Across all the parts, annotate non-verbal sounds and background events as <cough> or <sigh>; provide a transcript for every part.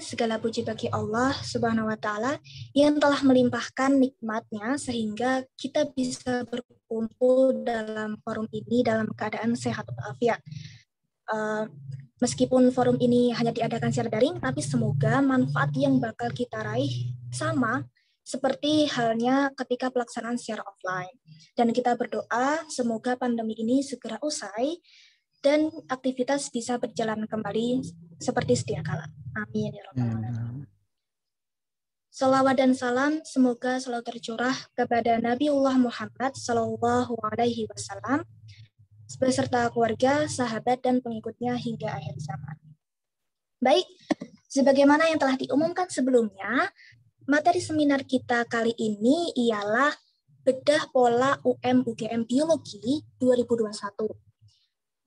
Segala puji bagi Allah Subhanahu wa taala yang telah melimpahkan nikmatnya sehingga kita bisa berkumpul dalam forum ini dalam keadaan sehat walafiat. Uh, meskipun forum ini hanya diadakan secara daring, tapi semoga manfaat yang bakal kita raih sama seperti halnya ketika pelaksanaan secara offline. Dan kita berdoa semoga pandemi ini segera usai dan aktivitas bisa berjalan kembali seperti setiap kala. Amin ya rabbal alamin. Salawat dan salam semoga selalu tercurah kepada Nabi Allah Muhammad Sallallahu Alaihi Wasallam beserta keluarga, sahabat, dan pengikutnya hingga akhir zaman. Baik, sebagaimana yang telah diumumkan sebelumnya, materi seminar kita kali ini ialah Bedah Pola UM UGM Biologi 2021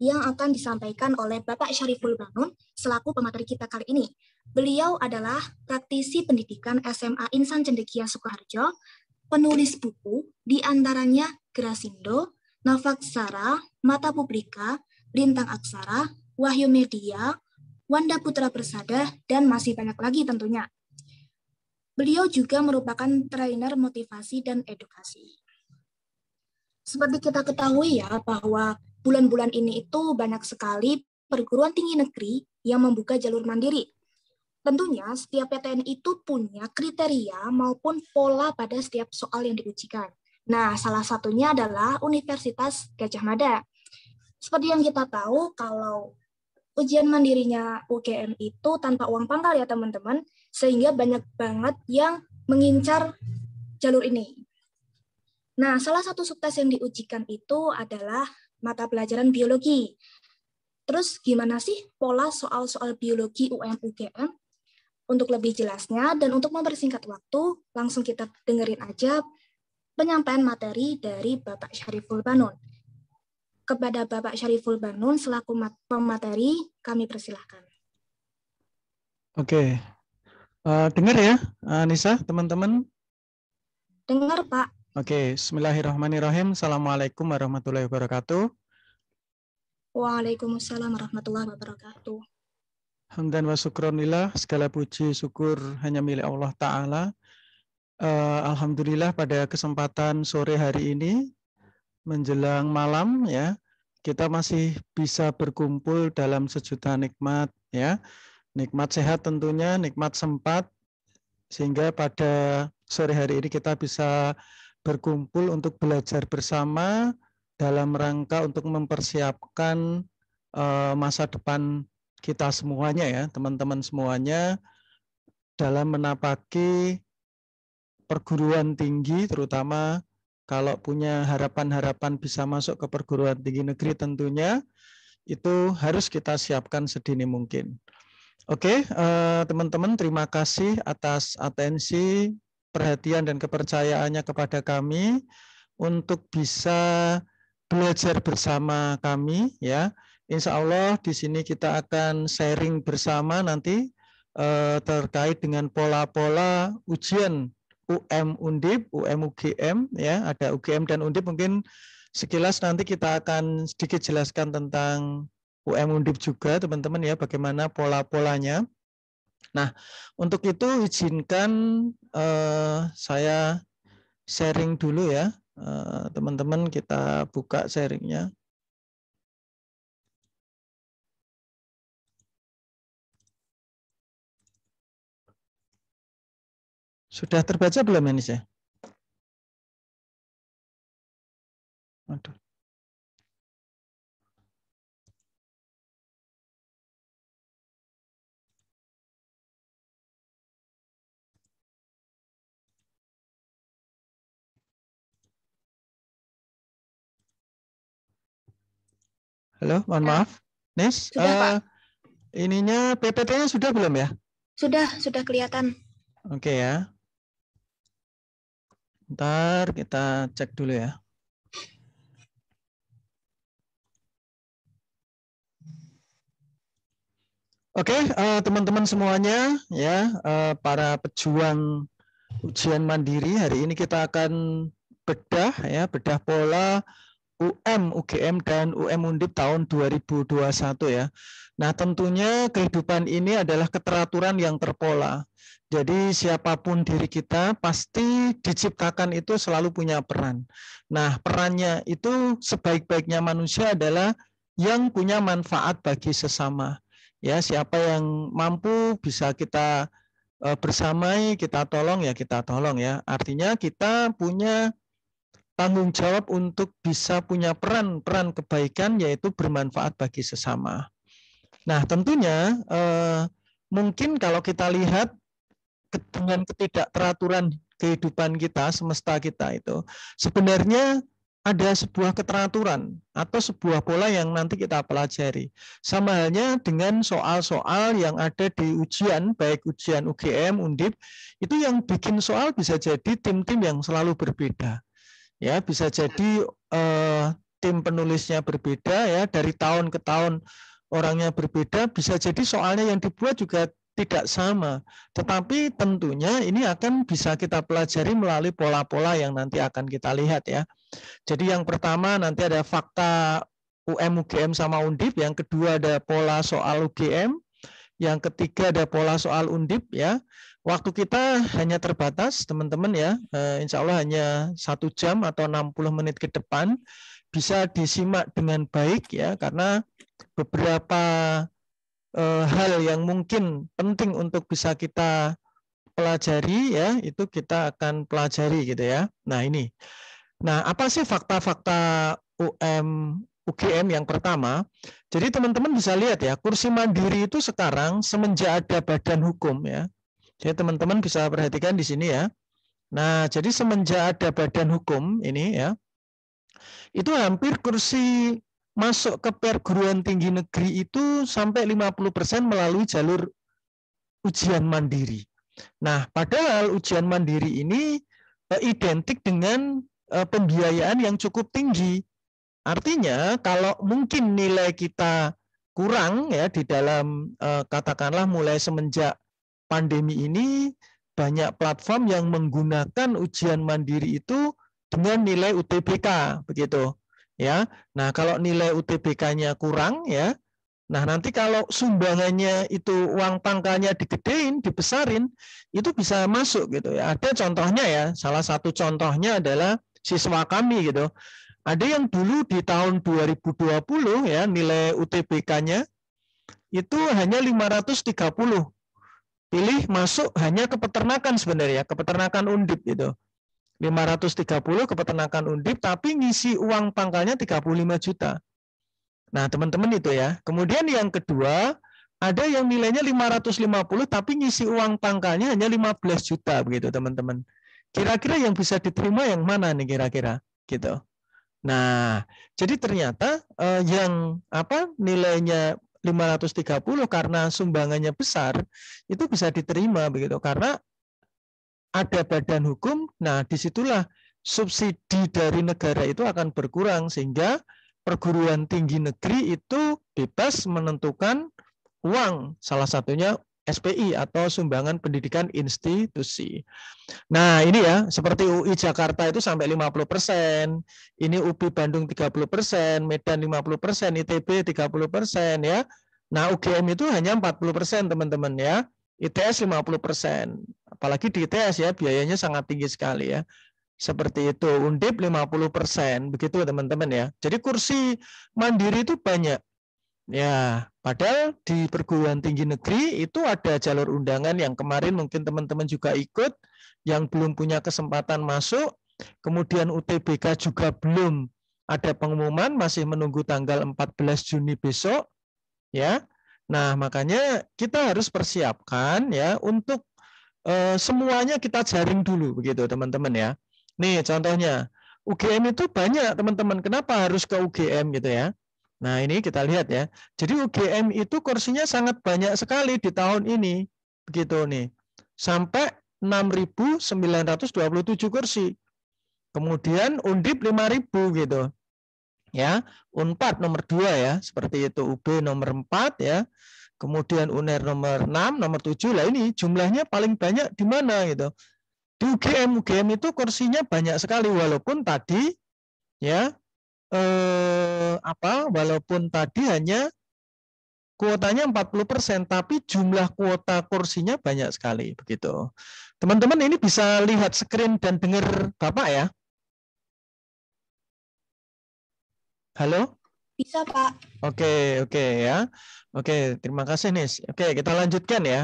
yang akan disampaikan oleh Bapak Syariful Banun selaku pemateri kita kali ini. Beliau adalah praktisi pendidikan SMA Insan Cendekia Sukoharjo, penulis buku diantaranya Grasindo, Sara, Mata Publika, Lintang Aksara, Wahyu Media, Wanda Putra Persada, dan masih banyak lagi tentunya. Beliau juga merupakan trainer motivasi dan edukasi. Seperti kita ketahui ya bahwa bulan-bulan ini itu banyak sekali perguruan tinggi negeri yang membuka jalur mandiri. Tentunya setiap PTN itu punya kriteria maupun pola pada setiap soal yang diujikan. Nah, salah satunya adalah Universitas Gajah Mada. Seperti yang kita tahu, kalau ujian mandirinya UGM itu tanpa uang pangkal ya teman-teman, sehingga banyak banget yang mengincar jalur ini. Nah, salah satu sukses yang diujikan itu adalah mata pelajaran biologi. Terus gimana sih pola soal-soal biologi UM UGM? Untuk lebih jelasnya dan untuk mempersingkat waktu, langsung kita dengerin aja penyampaian materi dari Bapak Syariful Banun. Kepada Bapak Syariful Banun selaku pemateri, kami persilahkan. Oke, uh, dengar ya eh, Nisa, teman-teman? Dengar Pak. Oke, okay. bismillahirrahmanirrahim. Assalamualaikum warahmatullahi wabarakatuh. Waalaikumsalam warahmatullahi wabarakatuh. Hamdan wa syukronillah, segala puji syukur hanya milik Allah Ta'ala. Uh, Alhamdulillah pada kesempatan sore hari ini, menjelang malam ya, kita masih bisa berkumpul dalam sejuta nikmat ya. Nikmat sehat tentunya, nikmat sempat, sehingga pada sore hari ini kita bisa berkumpul untuk belajar bersama dalam rangka untuk mempersiapkan eh, masa depan kita semuanya ya, teman-teman semuanya dalam menapaki perguruan tinggi terutama kalau punya harapan-harapan bisa masuk ke perguruan tinggi negeri tentunya itu harus kita siapkan sedini mungkin. Oke, eh, teman-teman terima kasih atas atensi perhatian dan kepercayaannya kepada kami untuk bisa belajar bersama kami ya. Insya Allah di sini kita akan sharing bersama nanti eh, terkait dengan pola-pola ujian UM Undip, UM UGM ya, ada UGM dan Undip mungkin sekilas nanti kita akan sedikit jelaskan tentang UM Undip juga teman-teman ya bagaimana pola-polanya. Nah, untuk itu izinkan Eh, saya sharing dulu ya. Eh, teman-teman kita buka sharingnya. Sudah terbaca belum ini saya Aduh. Halo, mohon maaf. Nis, sudah, uh, Pak. ininya PPT-nya sudah belum ya? Sudah, sudah kelihatan. Oke okay, ya. Ntar kita cek dulu ya. Oke, okay, uh, eh, teman-teman semuanya, ya uh, para pejuang ujian mandiri hari ini kita akan bedah ya bedah pola UM UGM dan UM Undip tahun 2021 ya. Nah, tentunya kehidupan ini adalah keteraturan yang terpola. Jadi siapapun diri kita pasti diciptakan itu selalu punya peran. Nah, perannya itu sebaik-baiknya manusia adalah yang punya manfaat bagi sesama. Ya, siapa yang mampu bisa kita eh, bersamai, kita tolong ya kita tolong ya. Artinya kita punya tanggung jawab untuk bisa punya peran-peran kebaikan yaitu bermanfaat bagi sesama. Nah, tentunya eh, mungkin kalau kita lihat dengan ketidakteraturan kehidupan kita, semesta kita itu sebenarnya ada sebuah keteraturan atau sebuah pola yang nanti kita pelajari. Sama halnya dengan soal-soal yang ada di ujian, baik ujian UGM, Undip, itu yang bikin soal bisa jadi tim-tim yang selalu berbeda ya bisa jadi eh, tim penulisnya berbeda ya dari tahun ke tahun orangnya berbeda bisa jadi soalnya yang dibuat juga tidak sama tetapi tentunya ini akan bisa kita pelajari melalui pola-pola yang nanti akan kita lihat ya jadi yang pertama nanti ada fakta UM UGM sama Undip yang kedua ada pola soal UGM yang ketiga ada pola soal Undip ya Waktu kita hanya terbatas, teman-teman ya. Eh, insya Allah hanya satu jam atau 60 menit ke depan bisa disimak dengan baik ya, karena beberapa eh, hal yang mungkin penting untuk bisa kita pelajari ya, itu kita akan pelajari gitu ya. Nah ini, nah apa sih fakta-fakta UM UGM yang pertama. Jadi teman-teman bisa lihat ya, kursi mandiri itu sekarang semenjak ada badan hukum ya. Jadi ya, teman-teman bisa perhatikan di sini ya. Nah, jadi semenjak ada badan hukum ini ya, itu hampir kursi masuk ke perguruan tinggi negeri itu sampai 50% melalui jalur ujian mandiri. Nah, padahal ujian mandiri ini eh, identik dengan eh, pembiayaan yang cukup tinggi. Artinya, kalau mungkin nilai kita kurang ya di dalam eh, katakanlah mulai semenjak pandemi ini banyak platform yang menggunakan ujian mandiri itu dengan nilai UTBK begitu ya. Nah, kalau nilai UTBK-nya kurang ya. Nah, nanti kalau sumbangannya itu uang pangkalnya digedein, dibesarin, itu bisa masuk gitu ya. Ada contohnya ya. Salah satu contohnya adalah siswa kami gitu. Ada yang dulu di tahun 2020 ya nilai UTBK-nya itu hanya 530 Pilih masuk hanya ke peternakan sebenarnya, ke peternakan undip itu. 530 ke peternakan undip, tapi ngisi uang pangkalnya 35 juta. Nah, teman-teman itu ya. Kemudian yang kedua, ada yang nilainya 550 tapi ngisi uang pangkalnya hanya 15 juta begitu, teman-teman. Kira-kira yang bisa diterima yang mana nih kira-kira? Gitu. Nah, jadi ternyata eh, yang apa nilainya 530 karena sumbangannya besar itu bisa diterima begitu karena ada badan hukum. Nah, disitulah subsidi dari negara itu akan berkurang sehingga perguruan tinggi negeri itu bebas menentukan uang salah satunya SPI atau sumbangan pendidikan institusi. Nah, ini ya, seperti UI Jakarta itu sampai 50%, ini UPI Bandung 30%, Medan 50%, ITB 30% ya. Nah, UGM itu hanya 40% teman-teman ya. ITS 50%. Apalagi di ITS ya biayanya sangat tinggi sekali ya. Seperti itu. Undip 50%, begitu teman-teman ya. Jadi kursi mandiri itu banyak Ya, padahal di perguruan tinggi negeri itu ada jalur undangan yang kemarin mungkin teman-teman juga ikut, yang belum punya kesempatan masuk, kemudian UTBK juga belum ada pengumuman, masih menunggu tanggal 14 Juni besok, ya. Nah, makanya kita harus persiapkan ya untuk e, semuanya kita jaring dulu begitu, teman-teman ya. Nih contohnya, UGM itu banyak teman-teman. Kenapa harus ke UGM gitu ya? Nah, ini kita lihat ya. Jadi UGM itu kursinya sangat banyak sekali di tahun ini. Begitu nih. Sampai 6.927 kursi. Kemudian Undip 5.000 gitu. Ya, Unpad nomor 2 ya, seperti itu UB nomor 4 ya. Kemudian UNER nomor 6, nomor 7 lah ini jumlahnya paling banyak di mana gitu. Di UGM, UGM itu kursinya banyak sekali walaupun tadi ya eh, apa walaupun tadi hanya kuotanya 40%, tapi jumlah kuota kursinya banyak sekali begitu. Teman-teman ini bisa lihat screen dan dengar Bapak ya? Halo? Bisa, Pak. Oke, oke ya. Oke, terima kasih Nis. Oke, kita lanjutkan ya.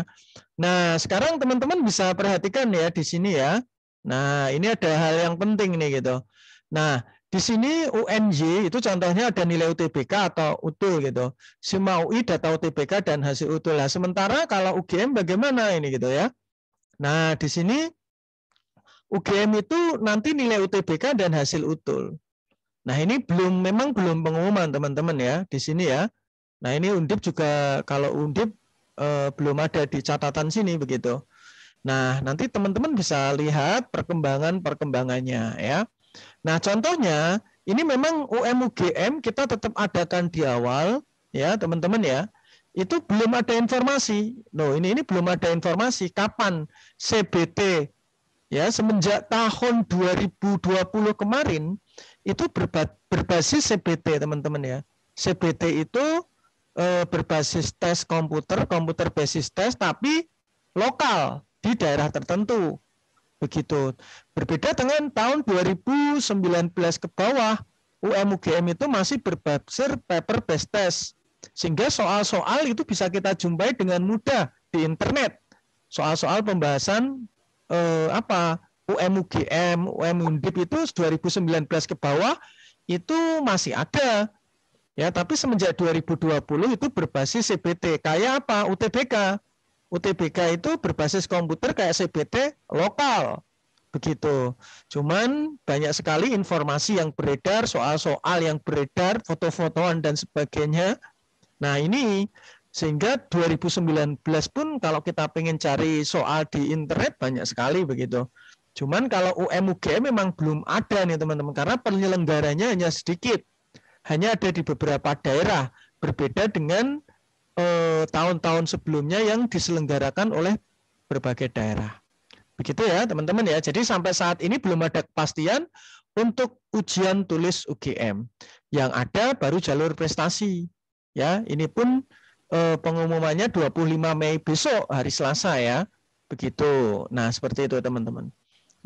Nah, sekarang teman-teman bisa perhatikan ya di sini ya. Nah, ini ada hal yang penting nih gitu. Nah, di sini UNJ itu contohnya ada nilai UTBK atau utul gitu. Sima UI data UTBK dan hasil utul. Nah, sementara kalau UGM bagaimana ini gitu ya. Nah, di sini UGM itu nanti nilai UTBK dan hasil utul. Nah, ini belum memang belum pengumuman teman-teman ya di sini ya. Nah, ini Undip juga kalau Undip eh, belum ada di catatan sini begitu. Nah, nanti teman-teman bisa lihat perkembangan-perkembangannya ya. Nah, contohnya ini memang UMUGM kita tetap adakan di awal ya, teman-teman ya. Itu belum ada informasi. No, ini ini belum ada informasi kapan CBT ya semenjak tahun 2020 kemarin itu berbasis CBT, teman-teman ya. CBT itu eh, berbasis tes komputer, komputer basis tes tapi lokal di daerah tertentu. Begitu. Berbeda dengan tahun 2019 ke bawah, UM UGM itu masih berbasis paper based test. Sehingga soal-soal itu bisa kita jumpai dengan mudah di internet. Soal-soal pembahasan eh, apa UM UGM, UM Undip itu 2019 ke bawah itu masih ada. Ya, tapi semenjak 2020 itu berbasis CBT. Kayak apa? UTBK. UTBK itu berbasis komputer kayak CBT lokal begitu. Cuman banyak sekali informasi yang beredar, soal-soal yang beredar, foto-fotoan dan sebagainya. Nah ini sehingga 2019 pun kalau kita pengen cari soal di internet banyak sekali begitu. Cuman kalau UMUG memang belum ada nih teman-teman karena penyelenggaranya hanya sedikit. Hanya ada di beberapa daerah berbeda dengan Eh, tahun-tahun sebelumnya yang diselenggarakan oleh berbagai daerah. Begitu ya, teman-teman ya. Jadi sampai saat ini belum ada kepastian untuk ujian tulis UGM. Yang ada baru jalur prestasi. Ya, ini pun eh, pengumumannya 25 Mei besok hari Selasa ya. Begitu. Nah, seperti itu teman-teman.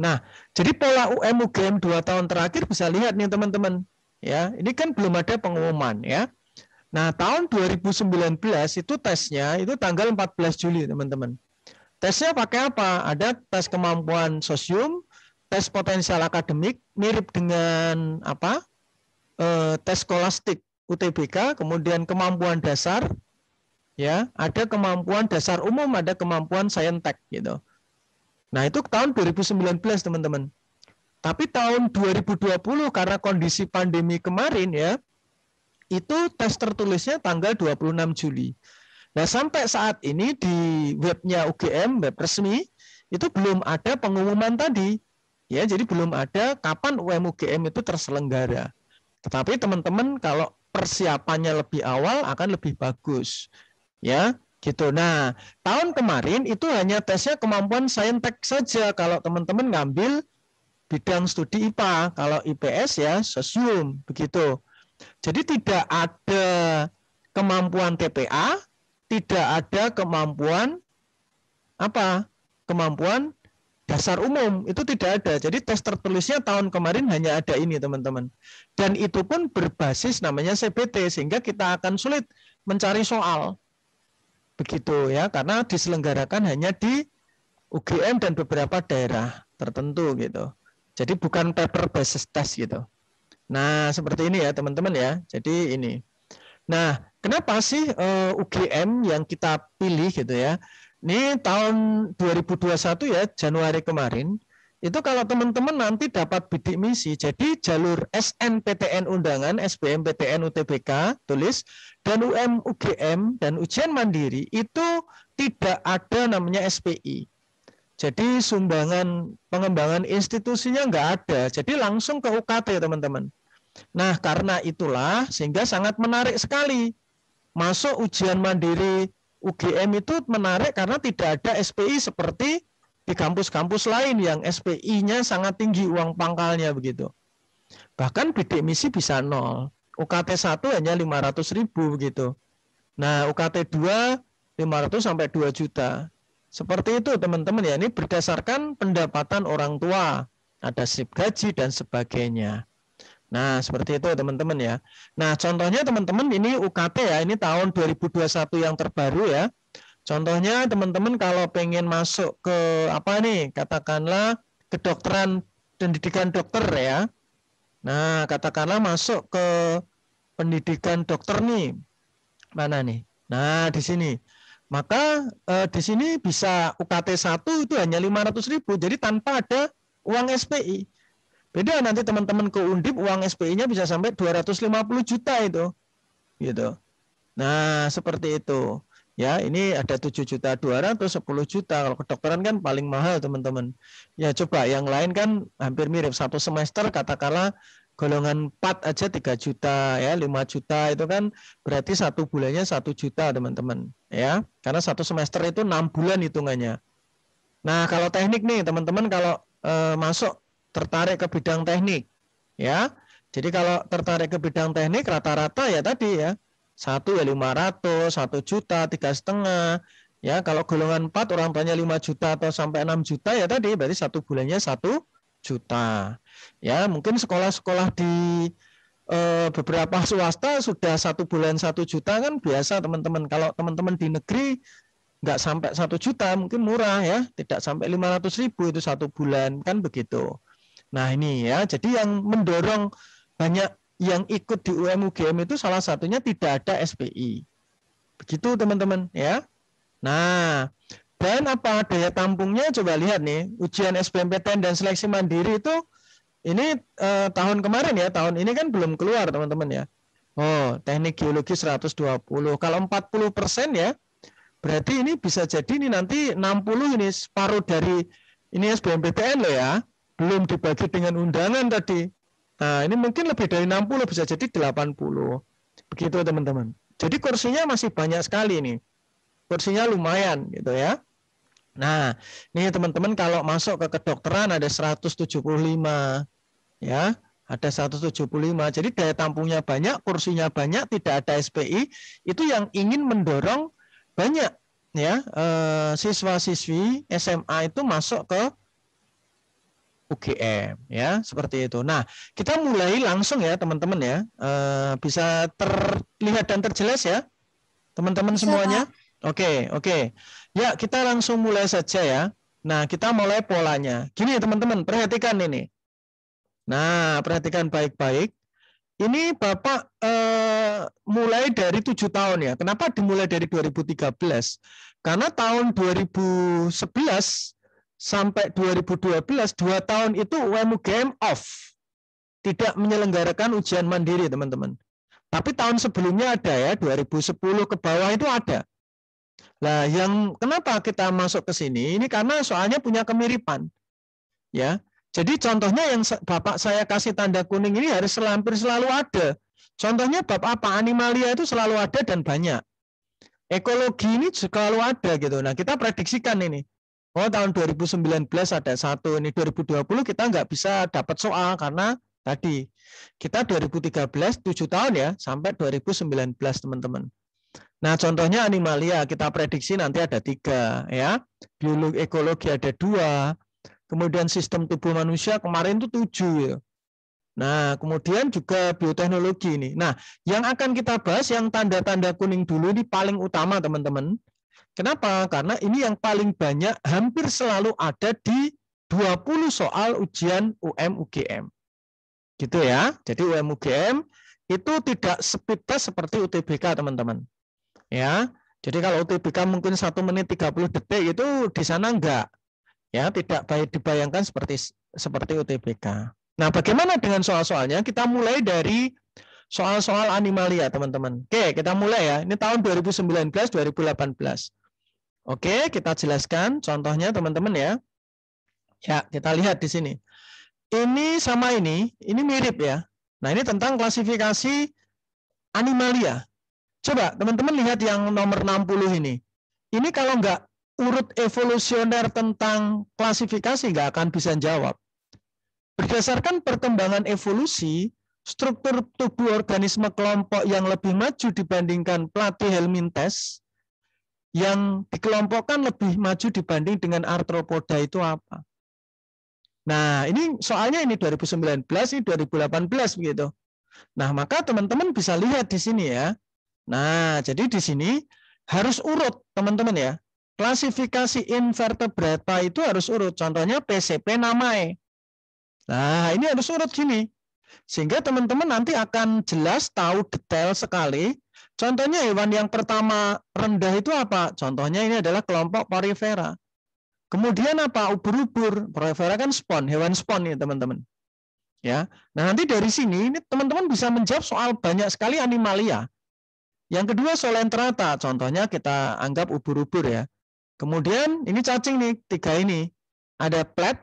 Nah, jadi pola UM UGM dua tahun terakhir bisa lihat nih teman-teman. Ya, ini kan belum ada pengumuman ya. Nah, tahun 2019 itu tesnya itu tanggal 14 Juli, teman-teman. Tesnya pakai apa? Ada tes kemampuan sosium, tes potensial akademik mirip dengan apa? Eh, tes skolastik UTBK, kemudian kemampuan dasar ya, ada kemampuan dasar umum, ada kemampuan saintek gitu. Nah, itu tahun 2019, teman-teman. Tapi tahun 2020 karena kondisi pandemi kemarin ya, itu tes tertulisnya tanggal 26 Juli. Nah, sampai saat ini di webnya UGM, web resmi, itu belum ada pengumuman tadi. Ya, jadi belum ada kapan UM UGM itu terselenggara. Tetapi teman-teman kalau persiapannya lebih awal akan lebih bagus. Ya, gitu. Nah, tahun kemarin itu hanya tesnya kemampuan saintek saja kalau teman-teman ngambil bidang studi IPA, kalau IPS ya sosium begitu. Jadi tidak ada kemampuan TPA, tidak ada kemampuan apa? Kemampuan dasar umum itu tidak ada. Jadi tes tertulisnya tahun kemarin hanya ada ini teman-teman. Dan itu pun berbasis namanya CBT sehingga kita akan sulit mencari soal. Begitu ya, karena diselenggarakan hanya di UGM dan beberapa daerah tertentu gitu. Jadi bukan paper basis test gitu. Nah, seperti ini ya teman-teman ya. Jadi ini. Nah, kenapa sih eh, UGM yang kita pilih gitu ya? Ini tahun 2021 ya, Januari kemarin. Itu kalau teman-teman nanti dapat bidik misi, jadi jalur SNPTN undangan, SBMPTN UTBK, tulis, dan UM UGM dan ujian mandiri itu tidak ada namanya SPI. Jadi sumbangan pengembangan institusinya nggak ada. Jadi langsung ke UKT teman-teman. Nah karena itulah sehingga sangat menarik sekali. Masuk ujian mandiri UGM itu menarik karena tidak ada SPI seperti di kampus-kampus lain yang SPI-nya sangat tinggi uang pangkalnya begitu. Bahkan bidik misi bisa nol. UKT 1 hanya 500 ribu begitu. Nah UKT 2 500 sampai 2 juta. Seperti itu teman-teman ya, ini berdasarkan pendapatan orang tua, ada sip gaji dan sebagainya. Nah, seperti itu teman-teman ya. Nah, contohnya teman-teman ini UKT ya, ini tahun 2021 yang terbaru ya. Contohnya teman-teman kalau pengen masuk ke apa nih, katakanlah kedokteran pendidikan dokter ya. Nah, katakanlah masuk ke pendidikan dokter nih. Mana nih? Nah, di sini. Maka eh, di sini bisa UKT 1 itu hanya 500 ribu, jadi tanpa ada uang SPI. Beda nanti teman-teman ke Undip uang SPI-nya bisa sampai 250 juta itu. Gitu. Nah, seperti itu. Ya, ini ada 7 juta 200, 10 juta. Kalau kedokteran kan paling mahal, teman-teman. Ya, coba yang lain kan hampir mirip satu semester katakanlah golongan 4 aja 3 juta ya 5 juta itu kan berarti satu bulannya satu juta teman-teman ya karena satu semester itu enam bulan hitungannya nah kalau teknik nih teman-teman kalau e, masuk tertarik ke bidang teknik ya jadi kalau tertarik ke bidang teknik rata-rata ya tadi ya satu ya 500 satu juta tiga setengah ya kalau golongan 4 orang tuanya 5 juta atau sampai 6 juta ya tadi berarti satu bulannya satu juta Ya, mungkin sekolah-sekolah di eh, beberapa swasta sudah satu bulan satu juta kan biasa teman-teman. Kalau teman-teman di negeri nggak sampai satu juta mungkin murah ya, tidak sampai lima ratus ribu itu satu bulan kan begitu. Nah ini ya, jadi yang mendorong banyak yang ikut di UM itu salah satunya tidak ada SPI. Begitu teman-teman ya. Nah, dan apa daya tampungnya coba lihat nih ujian SBMPTN dan seleksi mandiri itu ini eh, tahun kemarin ya, tahun ini kan belum keluar teman-teman ya. Oh, teknik geologi 120. Kalau 40 persen ya, berarti ini bisa jadi ini nanti 60 ini separuh dari ini SBMPTN loh ya. Belum dibagi dengan undangan tadi. Nah, ini mungkin lebih dari 60, bisa jadi 80. Begitu teman-teman. Jadi kursinya masih banyak sekali ini. Kursinya lumayan gitu ya. Nah, ini teman-teman kalau masuk ke kedokteran ada 175 ya ada 175. Jadi daya tampungnya banyak, kursinya banyak, tidak ada SPI, itu yang ingin mendorong banyak ya eh, siswa-siswi SMA itu masuk ke UGM ya seperti itu. Nah kita mulai langsung ya teman-teman ya eh, bisa terlihat dan terjelas ya teman-teman semuanya. Oke oke ya kita langsung mulai saja ya. Nah kita mulai polanya. Gini teman-teman perhatikan ini Nah, perhatikan baik-baik. Ini Bapak eh, mulai dari tujuh tahun ya. Kenapa dimulai dari 2013? Karena tahun 2011 sampai 2012, dua tahun itu game off. Tidak menyelenggarakan ujian mandiri, teman-teman. Tapi tahun sebelumnya ada ya, 2010 ke bawah itu ada. Nah, yang kenapa kita masuk ke sini? Ini karena soalnya punya kemiripan. Ya, jadi contohnya yang Bapak saya kasih tanda kuning ini harus selampir selalu ada. Contohnya bab apa? Animalia itu selalu ada dan banyak. Ekologi ini selalu ada gitu. Nah kita prediksikan ini. Oh tahun 2019 ada satu, ini 2020 kita nggak bisa dapat soal karena tadi kita 2013 7 tahun ya sampai 2019 teman-teman. Nah contohnya animalia kita prediksi nanti ada tiga ya, biologi ekologi ada dua, Kemudian sistem tubuh manusia kemarin itu tujuh ya. Nah, kemudian juga bioteknologi ini. Nah, yang akan kita bahas yang tanda-tanda kuning dulu ini paling utama teman-teman. Kenapa? Karena ini yang paling banyak hampir selalu ada di 20 soal ujian UM UGM. Gitu ya. Jadi UM UGM itu tidak speed test seperti UTBK, teman-teman. Ya. Jadi kalau UTBK mungkin 1 menit 30 detik itu di sana enggak. Ya, tidak baik dibayangkan seperti seperti UTBK. Nah, bagaimana dengan soal-soalnya? Kita mulai dari soal-soal animalia, teman-teman. Oke, kita mulai ya. Ini tahun 2019, 2018. Oke, kita jelaskan contohnya teman-teman ya. Ya, kita lihat di sini. Ini sama ini, ini mirip ya. Nah, ini tentang klasifikasi animalia. Coba teman-teman lihat yang nomor 60 ini. Ini kalau nggak urut evolusioner tentang klasifikasi nggak akan bisa jawab. Berdasarkan perkembangan evolusi, struktur tubuh organisme kelompok yang lebih maju dibandingkan Platyhelminthes yang dikelompokkan lebih maju dibanding dengan arthropoda itu apa? Nah, ini soalnya ini 2019, ini 2018 begitu. Nah, maka teman-teman bisa lihat di sini ya. Nah, jadi di sini harus urut teman-teman ya klasifikasi invertebrata itu harus urut. Contohnya PCP namae. Nah, ini harus urut gini. Sehingga teman-teman nanti akan jelas tahu detail sekali. Contohnya hewan yang pertama rendah itu apa? Contohnya ini adalah kelompok porifera. Kemudian apa? Ubur-ubur. Porifera kan spon, hewan spon ya teman-teman. Ya. Nah, nanti dari sini ini teman-teman bisa menjawab soal banyak sekali animalia. Yang kedua solentrata, contohnya kita anggap ubur-ubur ya. Kemudian ini cacing nih, tiga ini. Ada plat,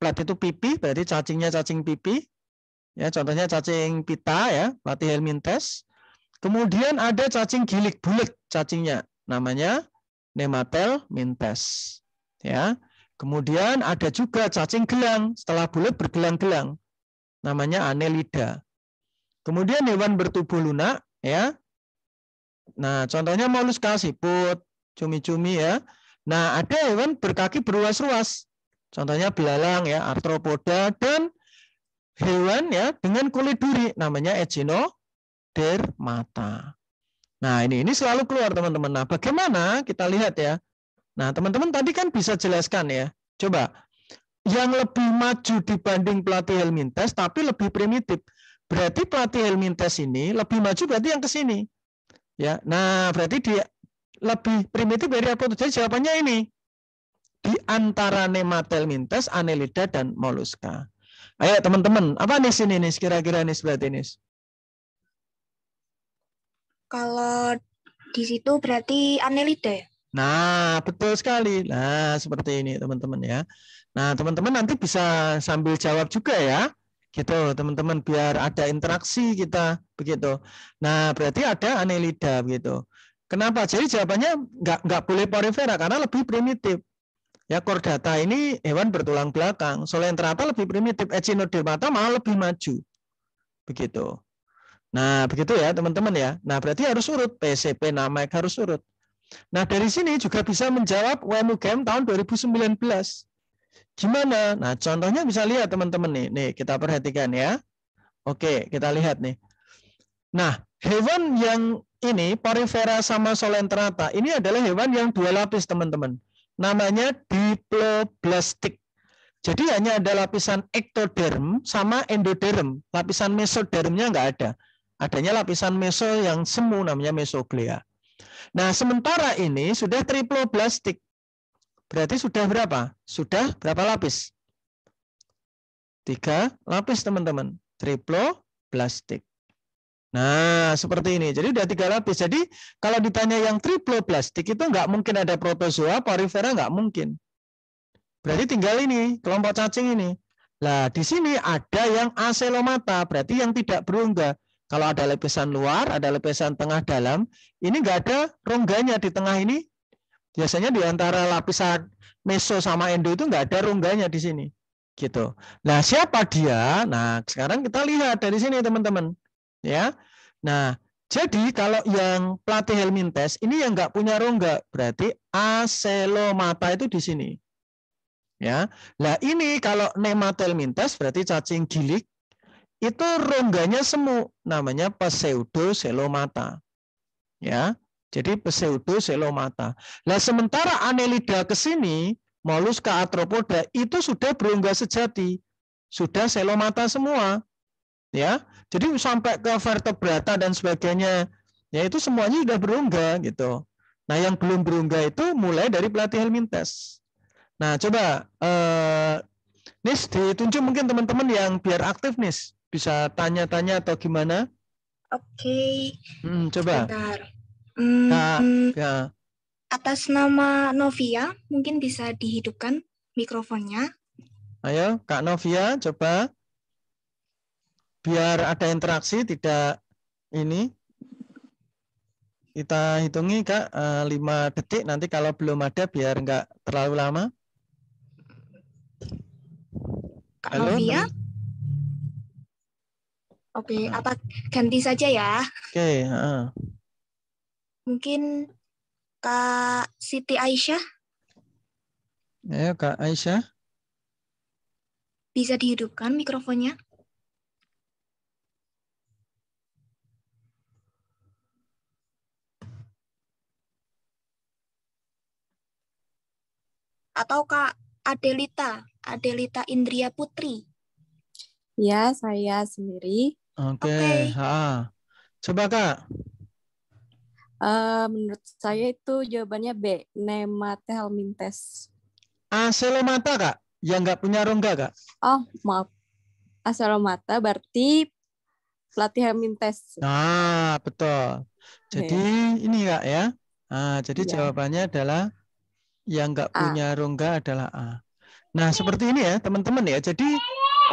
plat itu pipi, berarti cacingnya cacing pipi. Ya, contohnya cacing pita ya, platih helmintes. Kemudian ada cacing gilik bulat cacingnya, namanya nematel mintes. Ya. Kemudian ada juga cacing gelang, setelah bulat bergelang-gelang. Namanya anelida. Kemudian hewan bertubuh lunak ya. Nah, contohnya moluska siput, cumi-cumi ya. Nah, ada hewan berkaki beruas ruas Contohnya belalang ya, arthropoda dan hewan ya dengan kulit duri namanya echinodermata. Nah, ini ini selalu keluar teman-teman. Nah, bagaimana kita lihat ya? Nah, teman-teman tadi kan bisa jelaskan ya. Coba yang lebih maju dibanding pelatih Helmintes tapi lebih primitif. Berarti pelatih Helmintes ini lebih maju berarti yang ke sini. Ya. Nah, berarti dia lebih primitif dari apa tuh? Jadi jawabannya ini. Di antara nematelmintes, anelida, dan moluska. Ayo teman-teman, apa nih ini? Nis kira-kira nih berarti nis? Kalau di situ berarti anelida ya? Nah, betul sekali. Nah, seperti ini teman-teman ya. Nah, teman-teman nanti bisa sambil jawab juga ya. Gitu, teman-teman biar ada interaksi kita begitu. Nah, berarti ada anelida begitu. Kenapa? Jadi jawabannya nggak nggak boleh porifera karena lebih primitif. Ya chordata ini hewan bertulang belakang. ternyata lebih primitif, Echinodermata malah lebih maju. Begitu. Nah, begitu ya teman-teman ya. Nah, berarti harus urut PCP nama harus urut. Nah, dari sini juga bisa menjawab Game tahun 2019. Gimana? Nah, contohnya bisa lihat teman-teman nih. Nih, kita perhatikan ya. Oke, kita lihat nih. Nah, hewan yang ini porifera sama Solentrata ini adalah hewan yang dua lapis teman-teman. Namanya diploblastik. Jadi hanya ada lapisan ektoderm sama endoderm. Lapisan mesodermnya nggak ada. Adanya lapisan meso yang semu namanya mesoglia. Nah sementara ini sudah triploblastik. Berarti sudah berapa? Sudah berapa lapis? Tiga lapis teman-teman. Triploblastik. Nah, seperti ini. Jadi udah tiga lapis. Jadi kalau ditanya yang triploblastik itu nggak mungkin ada protozoa, porifera nggak mungkin. Berarti tinggal ini, kelompok cacing ini. Lah, di sini ada yang aselomata berarti yang tidak berongga. Kalau ada lapisan luar, ada lapisan tengah dalam, ini nggak ada rongganya di tengah ini. Biasanya di antara lapisan meso sama endo itu nggak ada rongganya di sini. Gitu. Nah, siapa dia? Nah, sekarang kita lihat dari sini, teman-teman. Ya. Nah, jadi kalau yang pelatih helmintes ini yang nggak punya rongga berarti aselomata itu di sini. Ya. Nah, ini kalau nematelmintes berarti cacing gilik itu rongganya semu namanya pseudoselomata. Ya. Jadi pseudoselomata. Nah, sementara anelida ke sini Mollusca atropoda itu sudah berongga sejati, sudah selomata semua. Ya. Jadi sampai ke vertebrata dan sebagainya, ya itu semuanya sudah berungga gitu. Nah yang belum berungga itu mulai dari pelatih Helmintes. Nah coba eh, Nis ditunjuk mungkin teman-teman yang biar aktif Nis bisa tanya-tanya atau gimana? Oke. Okay. Hmm, coba. Bentar. Hmm, nah, ya. Atas nama Novia mungkin bisa dihidupkan mikrofonnya. Ayo Kak Novia coba biar ada interaksi tidak ini kita hitungi kak eh, lima detik nanti kalau belum ada biar nggak terlalu lama. Kak oh, iya. Oke, okay, apa ganti saja ya? Oke. Okay, uh. Mungkin Kak Siti Aisyah? Ayo Kak Aisyah. Bisa dihidupkan mikrofonnya? atau Kak Adelita, Adelita Indria Putri. Ya, saya sendiri. Oke, okay. okay. Ha. Coba Kak. Uh, menurut saya itu jawabannya B, helmintes. Aselomata Kak, yang nggak punya rongga Kak. Oh, maaf. Aselomata berarti pelatihan mintes. ah betul. Iya. Jadi okay. ini Kak ya. Nah, jadi yeah. jawabannya adalah yang nggak punya rongga adalah A. Nah, seperti ini ya, teman-teman ya. Jadi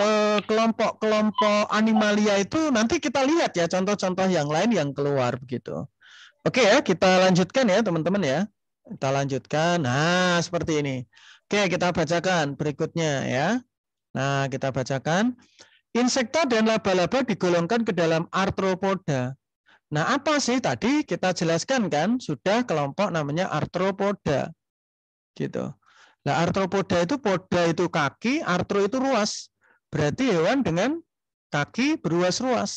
eh, kelompok-kelompok animalia itu nanti kita lihat ya contoh-contoh yang lain yang keluar begitu. Oke ya, kita lanjutkan ya teman-teman ya. Kita lanjutkan. Nah, seperti ini. Oke, kita bacakan berikutnya ya. Nah, kita bacakan. Insekta dan laba-laba digolongkan ke dalam arthropoda. Nah, apa sih tadi kita jelaskan kan sudah kelompok namanya arthropoda. Gitu. Nah, arthropoda itu poda itu kaki, artro itu ruas. Berarti hewan dengan kaki beruas ruas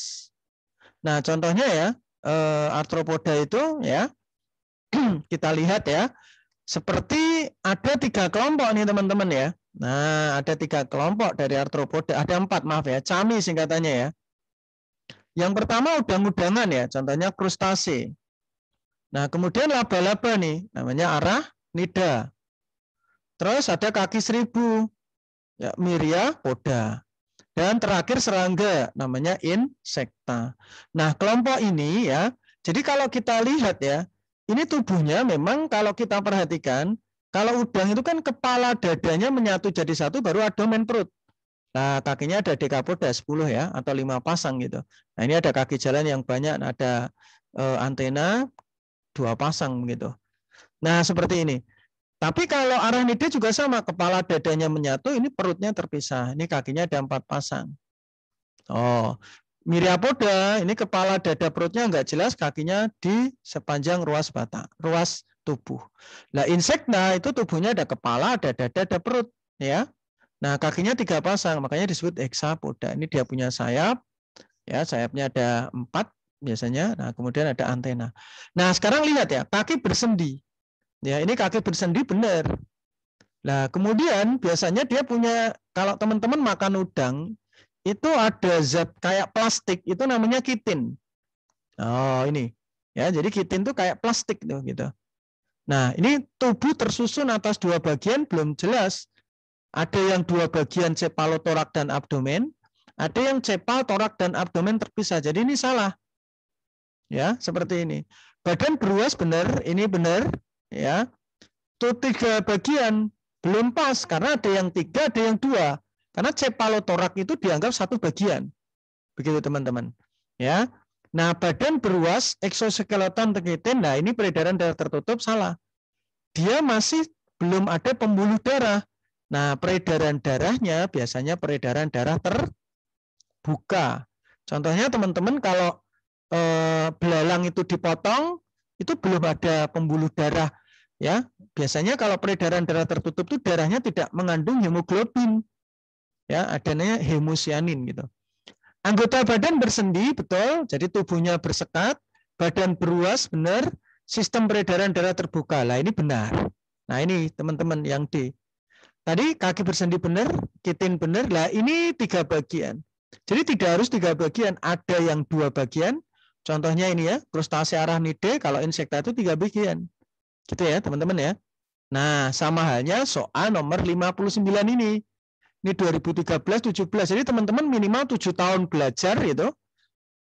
Nah, contohnya ya, eh, arthropoda itu ya <clears throat> kita lihat ya, seperti ada tiga kelompok nih teman-teman ya. Nah, ada tiga kelompok dari arthropoda, ada empat maaf ya, cami singkatannya ya. Yang pertama udang-udangan ya, contohnya krustase. Nah, kemudian laba-laba nih, namanya arah nida. Terus ada kaki seribu, ya, Miria poda. Dan terakhir serangga, namanya insekta. Nah, kelompok ini ya, jadi kalau kita lihat ya, ini tubuhnya memang kalau kita perhatikan, kalau udang itu kan kepala dadanya menyatu jadi satu, baru ada main perut. Nah, kakinya ada dekapoda 10 ya, atau lima pasang gitu. Nah, ini ada kaki jalan yang banyak, ada e, antena dua pasang gitu. Nah, seperti ini. Tapi kalau arah nida juga sama, kepala dadanya menyatu, ini perutnya terpisah. Ini kakinya ada empat pasang. Oh, miriapoda, ini kepala dada perutnya enggak jelas, kakinya di sepanjang ruas bata, ruas tubuh. Nah, insekta itu tubuhnya ada kepala, ada dada, ada perut, ya. Nah, kakinya tiga pasang, makanya disebut hexapoda. Ini dia punya sayap, ya, sayapnya ada empat biasanya. Nah, kemudian ada antena. Nah, sekarang lihat ya, kaki bersendi. Ya, ini kaki bersendi benar. Nah, kemudian biasanya dia punya kalau teman-teman makan udang itu ada zat kayak plastik itu namanya kitin. Oh, ini. Ya, jadi kitin itu kayak plastik tuh gitu. Nah, ini tubuh tersusun atas dua bagian belum jelas. Ada yang dua bagian cephalotorak dan abdomen, ada yang cepal torak dan abdomen terpisah. Jadi ini salah. Ya, seperti ini. Badan beruas benar, ini benar ya itu tiga bagian belum pas karena ada yang tiga ada yang dua karena cepalotorak itu dianggap satu bagian begitu teman-teman ya nah badan beruas eksoskeleton tengiten nah ini peredaran darah tertutup salah dia masih belum ada pembuluh darah nah peredaran darahnya biasanya peredaran darah terbuka contohnya teman-teman kalau eh, belalang itu dipotong itu belum ada pembuluh darah ya biasanya kalau peredaran darah tertutup itu darahnya tidak mengandung hemoglobin ya adanya hemosianin gitu anggota badan bersendi betul jadi tubuhnya bersekat badan beruas benar sistem peredaran darah terbuka lah ini benar nah ini teman-teman yang di tadi kaki bersendi benar kitin benar lah ini tiga bagian jadi tidak harus tiga bagian ada yang dua bagian Contohnya ini ya, arah arachnide kalau insekta itu tiga bagian. Gitu ya, teman-teman ya. Nah, sama halnya soal nomor 59 ini. Ini 2013 17. Jadi teman-teman minimal 7 tahun belajar gitu.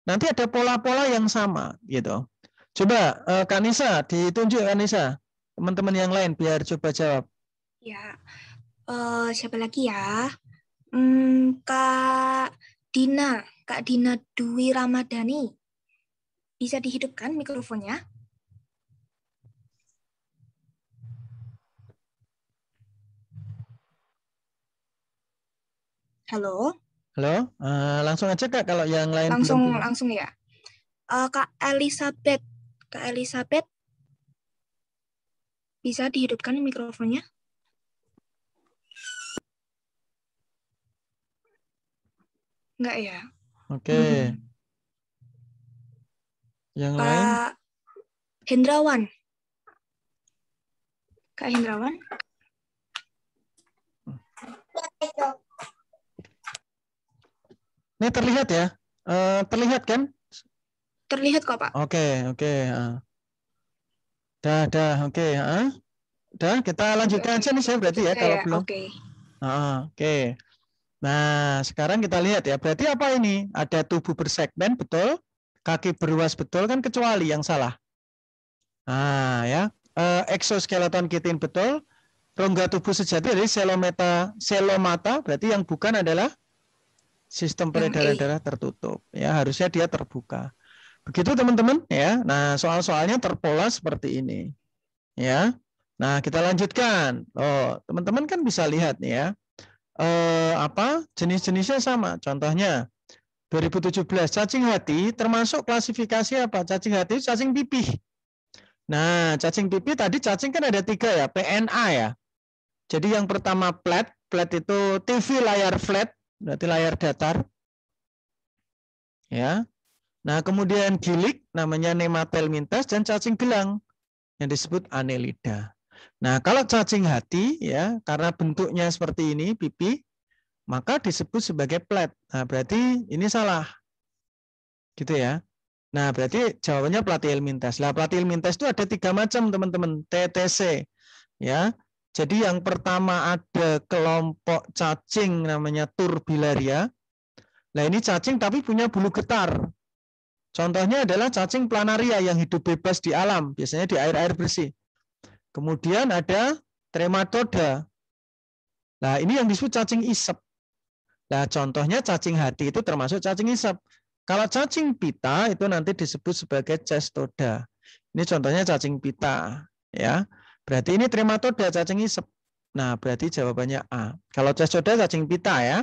Nanti ada pola-pola yang sama gitu. Coba eh, Kak Nisa, ditunjuk Kak Teman-teman yang lain biar coba jawab. Ya. Uh, siapa lagi ya? Hmm, Kak Dina, Kak Dina Dwi Ramadhani. Bisa dihidupkan mikrofonnya? Halo. Halo, uh, langsung aja kak kalau yang lain. Langsung belum... langsung ya. Uh, kak Elizabeth, kak Elizabeth, bisa dihidupkan mikrofonnya? Enggak ya? Oke. Okay. Hmm. Yang Pak lain? Hendrawan. Kak Hendrawan? Ini terlihat ya? Eh, terlihat kan? Terlihat kok, Pak. Oke, okay, oke. Okay. Eh. Dah, dah, oke. Okay. Uh. Eh. Dah, kita lanjutkan aja nih saya berarti ya kalau belum. Oke. Uh, oke. Okay. Nah, sekarang kita lihat ya. Berarti apa ini? Ada tubuh bersegmen, betul? kaki beruas betul kan kecuali yang salah. Nah, ya. Eh, exoskeleton kitin betul. Rongga tubuh sejati dari selometa, selomata berarti yang bukan adalah sistem peredaran darah tertutup. Ya, harusnya dia terbuka. Begitu teman-teman ya. Nah, soal-soalnya terpola seperti ini. Ya. Nah, kita lanjutkan. Oh, teman-teman kan bisa lihat ya. Eh apa jenis-jenisnya sama. Contohnya 2017 cacing hati termasuk klasifikasi apa? Cacing hati, cacing pipih. Nah, cacing pipih tadi cacing kan ada tiga ya, PNA ya. Jadi yang pertama flat, flat itu TV layar flat, berarti layar datar. Ya. Nah, kemudian gilik namanya nematelmintas dan cacing gelang yang disebut anelida. Nah, kalau cacing hati ya, karena bentuknya seperti ini, pipih maka disebut sebagai plat. Nah, berarti ini salah. Gitu ya. Nah, berarti jawabannya plat ilmintes. Lah, plat ilmintes itu ada tiga macam, teman-teman. TTC. Ya. Jadi yang pertama ada kelompok cacing namanya turbilaria. Nah, ini cacing tapi punya bulu getar. Contohnya adalah cacing planaria yang hidup bebas di alam, biasanya di air-air bersih. Kemudian ada trematoda. Nah, ini yang disebut cacing isep. Nah, contohnya cacing hati itu termasuk cacing hisap Kalau cacing pita itu nanti disebut sebagai cestoda. Ini contohnya cacing pita, ya. Berarti ini trematoda cacing hisap Nah, berarti jawabannya A. Kalau cestoda cacing pita ya.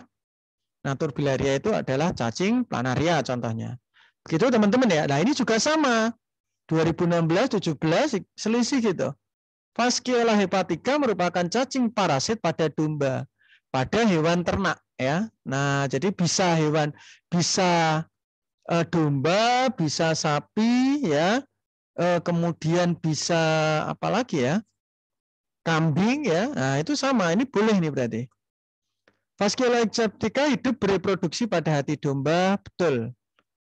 Naturbilaria itu adalah cacing planaria contohnya. Begitu teman-teman ya. Nah, ini juga sama. 2016 17 selisih gitu. Fasciola hepatica merupakan cacing parasit pada domba, pada hewan ternak ya. Nah, jadi bisa hewan, bisa e, domba, bisa sapi ya. E, kemudian bisa apa lagi ya? Kambing ya. Nah, itu sama, ini boleh nih berarti. Vascula exceptica hidup bereproduksi pada hati domba, betul.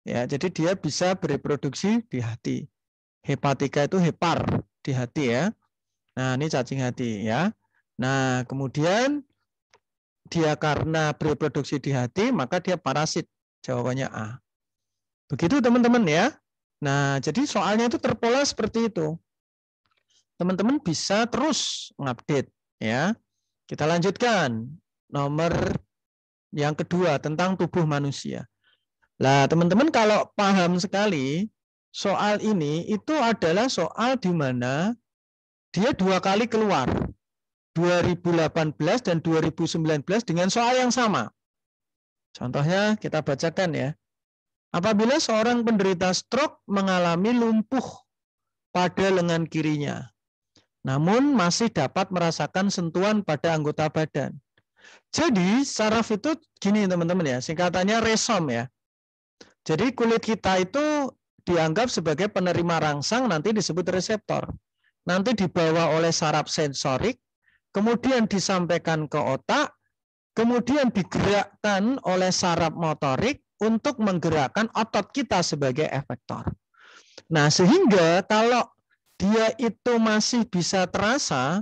Ya, jadi dia bisa bereproduksi di hati. Hepatika itu hepar di hati ya. Nah, ini cacing hati ya. Nah, kemudian dia karena berproduksi di hati, maka dia parasit. Jawabannya A. Begitu teman-teman ya. Nah, jadi soalnya itu terpola seperti itu. Teman-teman bisa terus mengupdate ya. Kita lanjutkan nomor yang kedua tentang tubuh manusia. Nah, teman-teman kalau paham sekali soal ini itu adalah soal di mana dia dua kali keluar 2018 dan 2019 dengan soal yang sama. Contohnya kita bacakan ya. Apabila seorang penderita stroke mengalami lumpuh pada lengan kirinya, namun masih dapat merasakan sentuhan pada anggota badan. Jadi saraf itu gini teman-teman ya, singkatannya resom ya. Jadi kulit kita itu dianggap sebagai penerima rangsang nanti disebut reseptor. Nanti dibawa oleh saraf sensorik kemudian disampaikan ke otak, kemudian digerakkan oleh saraf motorik untuk menggerakkan otot kita sebagai efektor. Nah, sehingga kalau dia itu masih bisa terasa,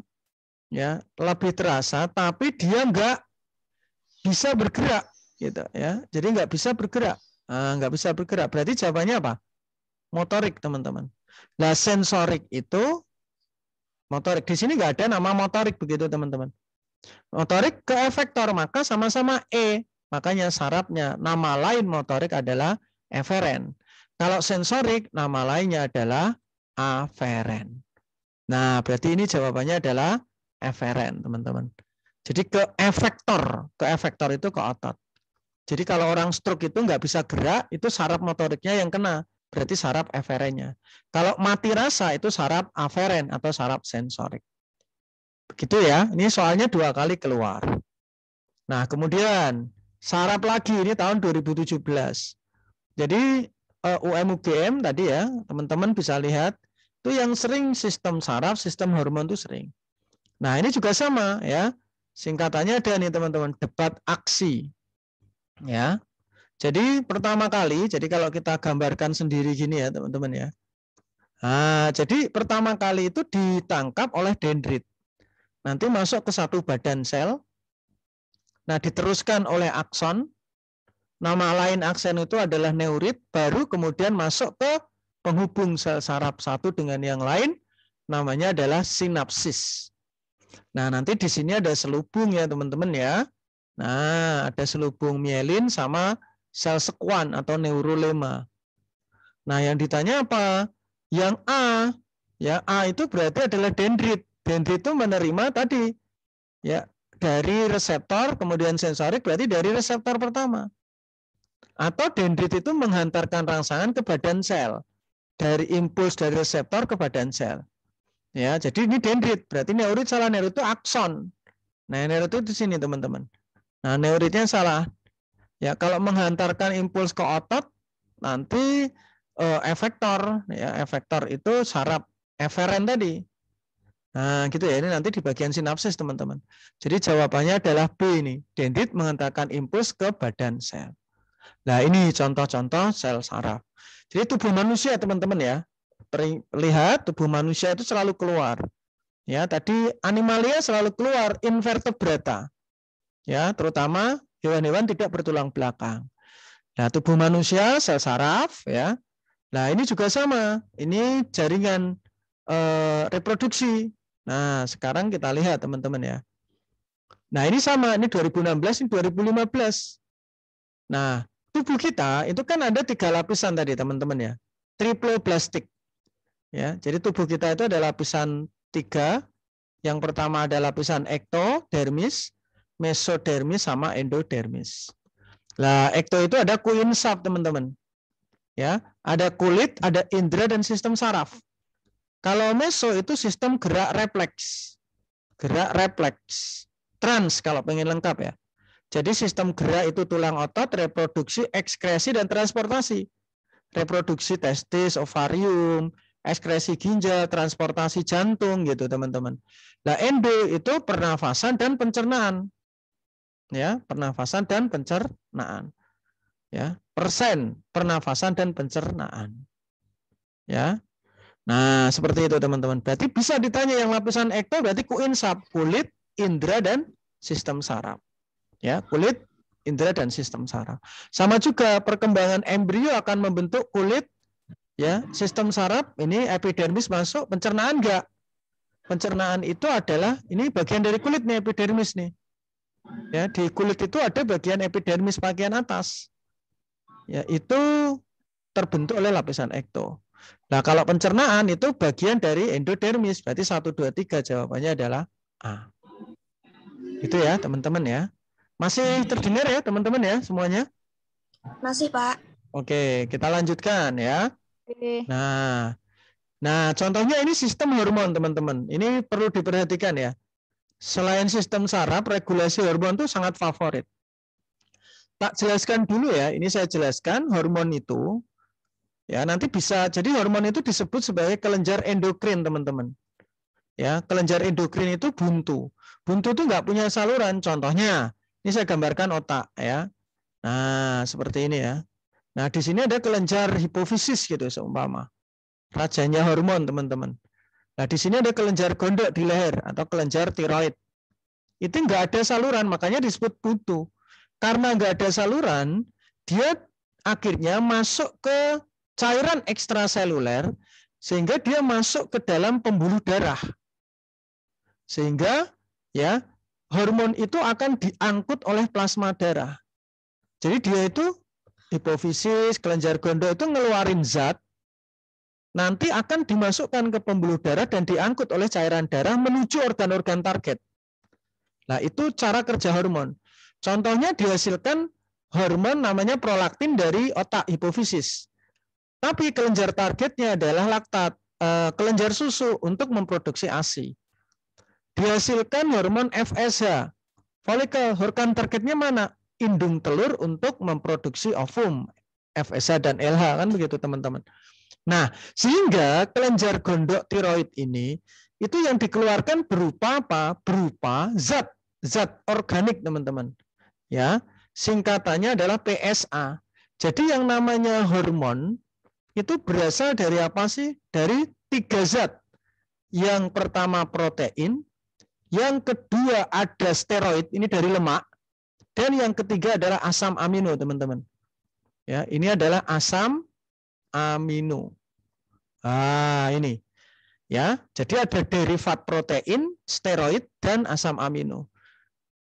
ya lebih terasa, tapi dia nggak bisa bergerak, gitu ya. Jadi nggak bisa bergerak, nah, nggak bisa bergerak. Berarti jawabannya apa? Motorik, teman-teman. Nah, sensorik itu motorik. Di sini nggak ada nama motorik begitu teman-teman. Motorik ke efektor maka sama-sama E. Makanya syaratnya nama lain motorik adalah eferen. Kalau sensorik nama lainnya adalah aferen. Nah, berarti ini jawabannya adalah eferen, teman-teman. Jadi ke efektor, ke efektor itu ke otot. Jadi kalau orang stroke itu nggak bisa gerak, itu saraf motoriknya yang kena berarti saraf eferennya. Kalau mati rasa itu saraf aferen atau saraf sensorik. Begitu ya. Ini soalnya dua kali keluar. Nah, kemudian saraf lagi ini tahun 2017. Jadi eh, UMUGM tadi ya, teman-teman bisa lihat itu yang sering sistem saraf, sistem hormon itu sering. Nah, ini juga sama ya. Singkatannya ada nih teman-teman, debat aksi. Ya. Jadi pertama kali, jadi kalau kita gambarkan sendiri gini ya teman-teman ya. Nah, jadi pertama kali itu ditangkap oleh dendrit. Nanti masuk ke satu badan sel. Nah, diteruskan oleh akson. Nama lain aksen itu adalah neurit, baru kemudian masuk ke penghubung sel saraf satu dengan yang lain, namanya adalah sinapsis. Nah, nanti di sini ada selubung ya teman-teman ya. Nah, ada selubung mielin sama sel sekuan atau neurolema. Nah, yang ditanya apa? Yang A, ya A itu berarti adalah dendrit. Dendrit itu menerima tadi ya dari reseptor kemudian sensorik berarti dari reseptor pertama. Atau dendrit itu menghantarkan rangsangan ke badan sel dari impuls dari reseptor ke badan sel. Ya, jadi ini dendrit, berarti neurit salah neurit itu akson. Nah, neurit itu di sini teman-teman. Nah, neuritnya salah. Ya, kalau menghantarkan impuls ke otot nanti uh, efektor ya, efektor itu saraf eferen tadi. Nah, gitu ya. Ini nanti di bagian sinapsis, teman-teman. Jadi jawabannya adalah B ini. Dendrit menghantarkan impuls ke badan sel. Nah, ini contoh-contoh sel saraf. Jadi tubuh manusia, teman-teman ya. Lihat tubuh manusia itu selalu keluar. Ya, tadi animalia selalu keluar invertebrata. Ya, terutama Hewan-hewan tidak bertulang belakang. Nah, tubuh manusia sel saraf ya. Nah, ini juga sama. Ini jaringan eh, reproduksi. Nah, sekarang kita lihat teman-teman ya. Nah, ini sama, ini 2016, ini 2015. Nah, tubuh kita itu kan ada tiga lapisan tadi teman-teman ya. Triploblastik. Ya, jadi tubuh kita itu ada lapisan tiga. Yang pertama ada lapisan ektodermis, mesodermis sama endodermis. Lah, ekto itu ada sub teman-teman. Ya, ada kulit, ada indera dan sistem saraf. Kalau meso itu sistem gerak refleks. Gerak refleks. Trans kalau pengen lengkap ya. Jadi sistem gerak itu tulang otot, reproduksi, ekskresi, dan transportasi. Reproduksi testis, ovarium, ekskresi ginjal, transportasi jantung gitu teman-teman. Nah endo itu pernafasan dan pencernaan ya pernafasan dan pencernaan ya persen pernafasan dan pencernaan ya nah seperti itu teman-teman berarti bisa ditanya yang lapisan ekto berarti kuinsap kulit indera dan sistem saraf ya kulit indera dan sistem saraf sama juga perkembangan embrio akan membentuk kulit ya sistem saraf ini epidermis masuk pencernaan enggak pencernaan itu adalah ini bagian dari kulit nih epidermis nih Ya, di kulit itu ada bagian epidermis bagian atas. Ya, itu terbentuk oleh lapisan ekto. Nah, kalau pencernaan itu bagian dari endodermis, berarti 1 2 3 jawabannya adalah A. Itu ya, teman-teman ya. Masih terdengar ya, teman-teman ya, semuanya? Masih, Pak. Oke, kita lanjutkan ya. Oke. Nah, nah contohnya ini sistem hormon, teman-teman. Ini perlu diperhatikan ya. Selain sistem saraf, regulasi hormon itu sangat favorit. Tak jelaskan dulu ya, ini saya jelaskan hormon itu ya nanti bisa jadi hormon itu disebut sebagai kelenjar endokrin, teman-teman. Ya, kelenjar endokrin itu buntu. Buntu itu nggak punya saluran. Contohnya, ini saya gambarkan otak ya. Nah, seperti ini ya. Nah, di sini ada kelenjar hipofisis gitu seumpama. Rajanya hormon, teman-teman. Nah, di sini ada kelenjar gondok di leher atau kelenjar tiroid. Itu nggak ada saluran, makanya disebut putu. Karena nggak ada saluran, dia akhirnya masuk ke cairan ekstraseluler sehingga dia masuk ke dalam pembuluh darah. Sehingga ya hormon itu akan diangkut oleh plasma darah. Jadi dia itu hipofisis, kelenjar gondok itu ngeluarin zat nanti akan dimasukkan ke pembuluh darah dan diangkut oleh cairan darah menuju organ-organ target. Nah, itu cara kerja hormon. Contohnya dihasilkan hormon namanya prolaktin dari otak hipofisis. Tapi kelenjar targetnya adalah laktat, eh, kelenjar susu untuk memproduksi ASI. Dihasilkan hormon FSH, folikel, organ targetnya mana? Indung telur untuk memproduksi ovum, FSH dan LH kan begitu teman-teman. Nah, sehingga kelenjar gondok tiroid ini itu yang dikeluarkan berupa apa? Berupa zat zat organik, teman-teman. Ya, singkatannya adalah PSA. Jadi yang namanya hormon itu berasal dari apa sih? Dari tiga zat. Yang pertama protein, yang kedua ada steroid, ini dari lemak, dan yang ketiga adalah asam amino, teman-teman. Ya, ini adalah asam amino. Ah, ini. Ya, jadi ada derivat protein, steroid dan asam amino.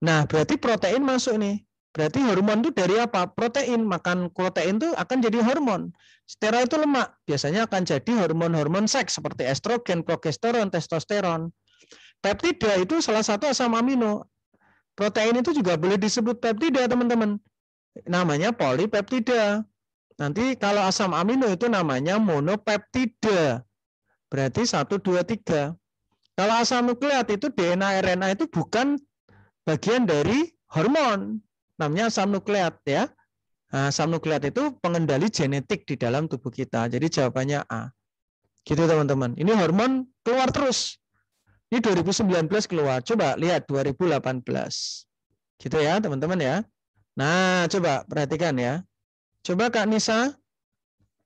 Nah, berarti protein masuk nih. Berarti hormon itu dari apa? Protein. Makan protein itu akan jadi hormon. Steroid itu lemak. Biasanya akan jadi hormon-hormon seks seperti estrogen, progesteron, testosteron. Peptida itu salah satu asam amino. Protein itu juga boleh disebut peptida, teman-teman. Namanya polipeptida. Nanti kalau asam amino itu namanya monopeptida. Berarti 1, 2, 3. Kalau asam nukleat itu DNA RNA itu bukan bagian dari hormon. Namanya asam nukleat ya. Nah, asam nukleat itu pengendali genetik di dalam tubuh kita. Jadi jawabannya A. Gitu teman-teman. Ini hormon keluar terus. Ini 2019 keluar. Coba lihat 2018. Gitu ya teman-teman ya. Nah, coba perhatikan ya. Coba Kak Nisa.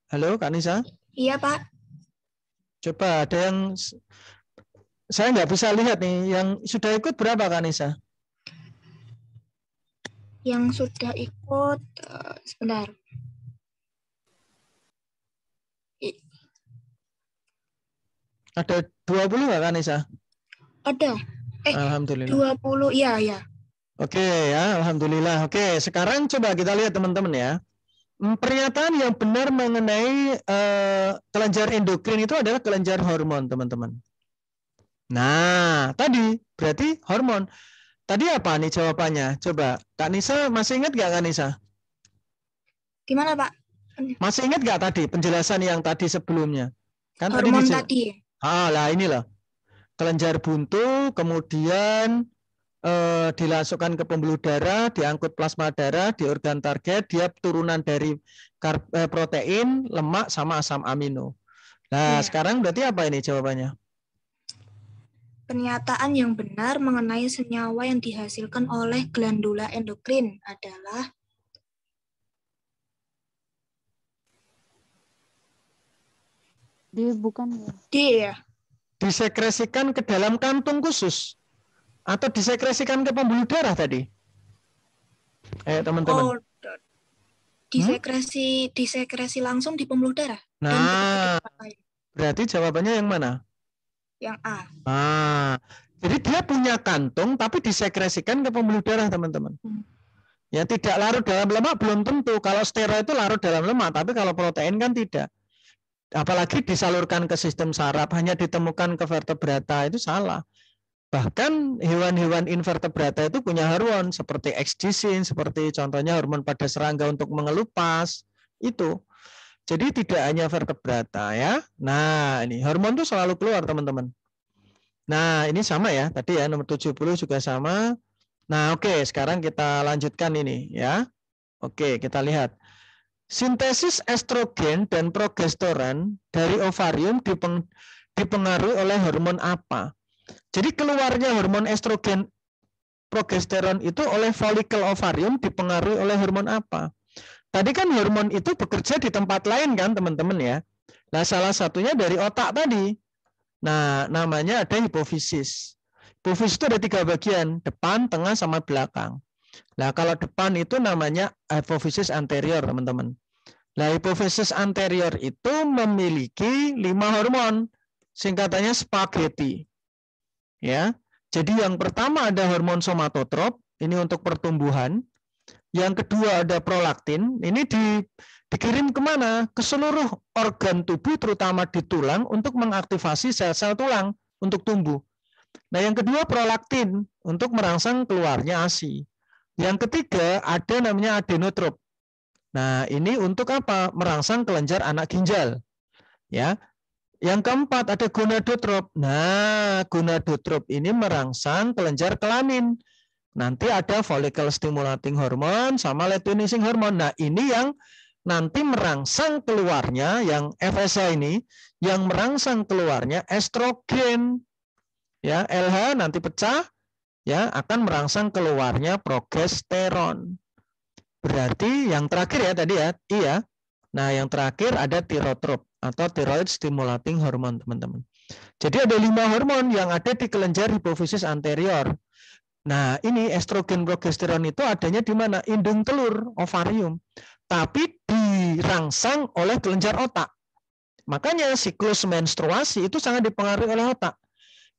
Halo Kak Nisa. Iya Pak. Coba ada yang saya nggak bisa lihat nih yang sudah ikut berapa Kak Nisa? Yang sudah ikut uh, sebentar. Ada 20 nggak Kak Nisa? Ada. Eh, Alhamdulillah. 20 ya ya. Oke ya, alhamdulillah. Oke, sekarang coba kita lihat teman-teman ya. Hmm, pernyataan yang benar mengenai uh, kelenjar endokrin itu adalah kelenjar hormon, teman-teman. Nah, tadi berarti hormon. Tadi apa nih jawabannya? Coba Kak Nisa masih ingat nggak Kak Nisa? Gimana Pak? Masih ingat nggak tadi penjelasan yang tadi sebelumnya? Kan hormon tadi. tadi. Ah, lah ini loh. Kelenjar buntu, kemudian eh, dilasukkan ke pembuluh darah, diangkut plasma darah, di organ target, dia turunan dari eh, protein, lemak, sama asam amino. Nah, ya. sekarang berarti apa ini jawabannya? Pernyataan yang benar mengenai senyawa yang dihasilkan oleh glandula endokrin adalah D bukan ya? D ya. Disekresikan ke dalam kantung khusus atau disekresikan ke pembuluh darah tadi? Eh teman-teman. Oh, disekresi hmm? disekresi langsung di pembuluh darah. Nah, berarti jawabannya yang mana? Yang A. Ah, jadi dia punya kantung tapi disekresikan ke pembuluh darah teman-teman. Hmm. Ya tidak larut dalam lemak belum tentu. Kalau steroid itu larut dalam lemak, tapi kalau protein kan tidak. Apalagi disalurkan ke sistem saraf hanya ditemukan ke vertebrata itu salah. Bahkan hewan-hewan invertebrata itu punya hormon seperti ekstisin, seperti contohnya hormon pada serangga untuk mengelupas itu. Jadi tidak hanya vertebrata ya. Nah, ini hormon itu selalu keluar, teman-teman. Nah, ini sama ya. Tadi ya nomor 70 juga sama. Nah, oke, okay, sekarang kita lanjutkan ini ya. Oke, okay, kita lihat. Sintesis estrogen dan progesteron dari ovarium dipengaruhi oleh hormon apa? Jadi keluarnya hormon estrogen progesteron itu oleh folikel ovarium dipengaruhi oleh hormon apa? Tadi kan hormon itu bekerja di tempat lain kan teman-teman ya. Nah salah satunya dari otak tadi. Nah namanya ada hipofisis. Hipofisis itu ada tiga bagian, depan, tengah, sama belakang. Nah kalau depan itu namanya hipofisis anterior teman-teman. Nah hipofisis anterior itu memiliki lima hormon, singkatannya spaghetti. Ya. Jadi yang pertama ada hormon somatotrop, ini untuk pertumbuhan. Yang kedua ada prolaktin, ini di, dikirim kemana? Ke seluruh organ tubuh, terutama di tulang, untuk mengaktifasi sel-sel tulang untuk tumbuh. Nah yang kedua prolaktin, untuk merangsang keluarnya ASI. Yang ketiga ada namanya adenotrop. Nah ini untuk apa? Merangsang kelenjar anak ginjal. Ya, yang keempat ada gonadotrop. Nah, gonadotrop ini merangsang kelenjar kelamin. Nanti ada follicle stimulating hormone sama luteinizing hormone. Nah, ini yang nanti merangsang keluarnya yang FSH ini yang merangsang keluarnya estrogen. Ya, LH nanti pecah ya akan merangsang keluarnya progesteron. Berarti yang terakhir ya tadi ya, iya, Nah, yang terakhir ada tirotrop atau tiroid stimulating hormone, teman-teman. Jadi ada lima hormon yang ada di kelenjar hipofisis anterior. Nah, ini estrogen progesteron itu adanya di mana? Indung telur, ovarium. Tapi dirangsang oleh kelenjar otak. Makanya siklus menstruasi itu sangat dipengaruhi oleh otak.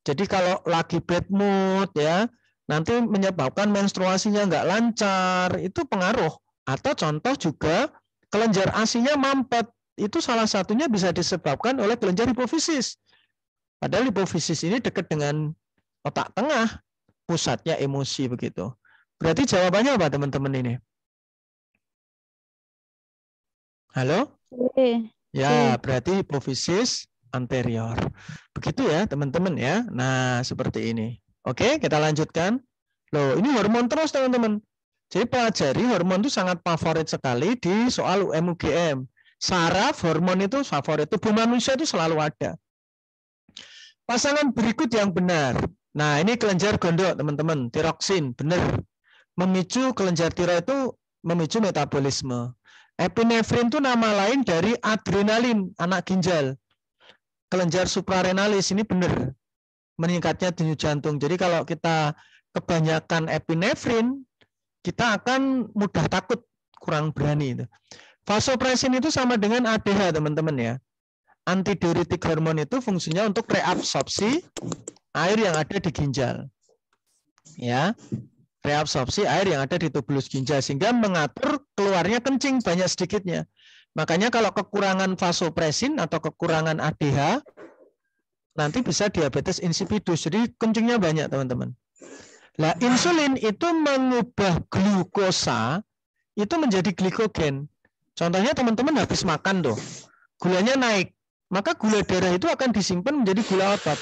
Jadi kalau lagi bad mood ya, nanti menyebabkan menstruasinya nggak lancar, itu pengaruh. Atau contoh juga kelenjar asinya mampet. Itu salah satunya bisa disebabkan oleh kelenjar hipofisis. Padahal hipofisis ini dekat dengan otak tengah, pusatnya emosi begitu. Berarti jawabannya apa teman-teman ini? Halo? E. Ya, e. berarti hipofisis anterior. Begitu ya teman-teman ya. Nah, seperti ini. Oke, kita lanjutkan. Loh, ini hormon terus teman-teman. Jadi pelajari hormon itu sangat favorit sekali di soal UMUGM. Saraf hormon itu favorit tubuh manusia itu selalu ada. Pasangan berikut yang benar. Nah, ini kelenjar gondok, teman-teman. Tiroksin, benar. Memicu kelenjar tiroid itu memicu metabolisme. Epinefrin itu nama lain dari adrenalin anak ginjal. Kelenjar suprarenalis ini benar meningkatnya denyut jantung. Jadi kalau kita kebanyakan epinefrin, kita akan mudah takut, kurang berani itu. Vasopresin itu sama dengan ADH, teman-teman ya. Antidiuretik hormon itu fungsinya untuk reabsorpsi air yang ada di ginjal. Ya. Reabsorpsi air yang ada di tubulus ginjal sehingga mengatur keluarnya kencing banyak sedikitnya. Makanya kalau kekurangan vasopresin atau kekurangan ADH nanti bisa diabetes insipidus. Jadi kencingnya banyak, teman-teman. Nah, insulin itu mengubah glukosa itu menjadi glikogen. Contohnya teman-teman habis makan tuh, gulanya naik, maka gula darah itu akan disimpan menjadi gula otot.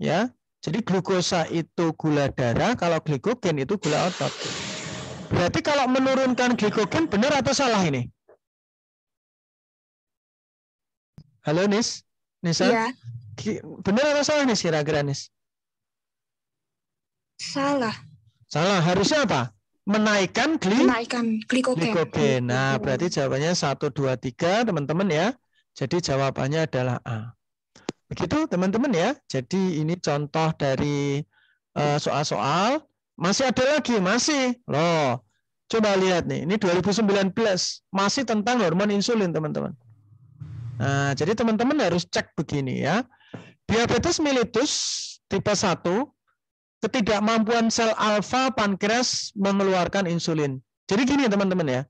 Ya. Jadi glukosa itu gula darah, kalau glikogen itu gula otot. Berarti kalau menurunkan glikogen benar atau salah ini? Halo Nis, Nisa. Iya. Benar atau salah nih kira-kira Nis? Salah. Salah. Harusnya apa? Menaikkan gli Menaikkan glikogen. glikogen. Nah, berarti jawabannya 1 2 3 teman-teman ya. Jadi jawabannya adalah A. Begitu teman-teman ya. Jadi ini contoh dari eh, soal-soal. Uh, masih ada lagi, masih. Loh, coba lihat nih. Ini 2019, masih tentang hormon insulin, teman-teman. Nah, jadi teman-teman harus cek begini ya. Diabetes mellitus tipe 1 ketidakmampuan sel alfa pankreas mengeluarkan insulin. Jadi gini teman-teman ya.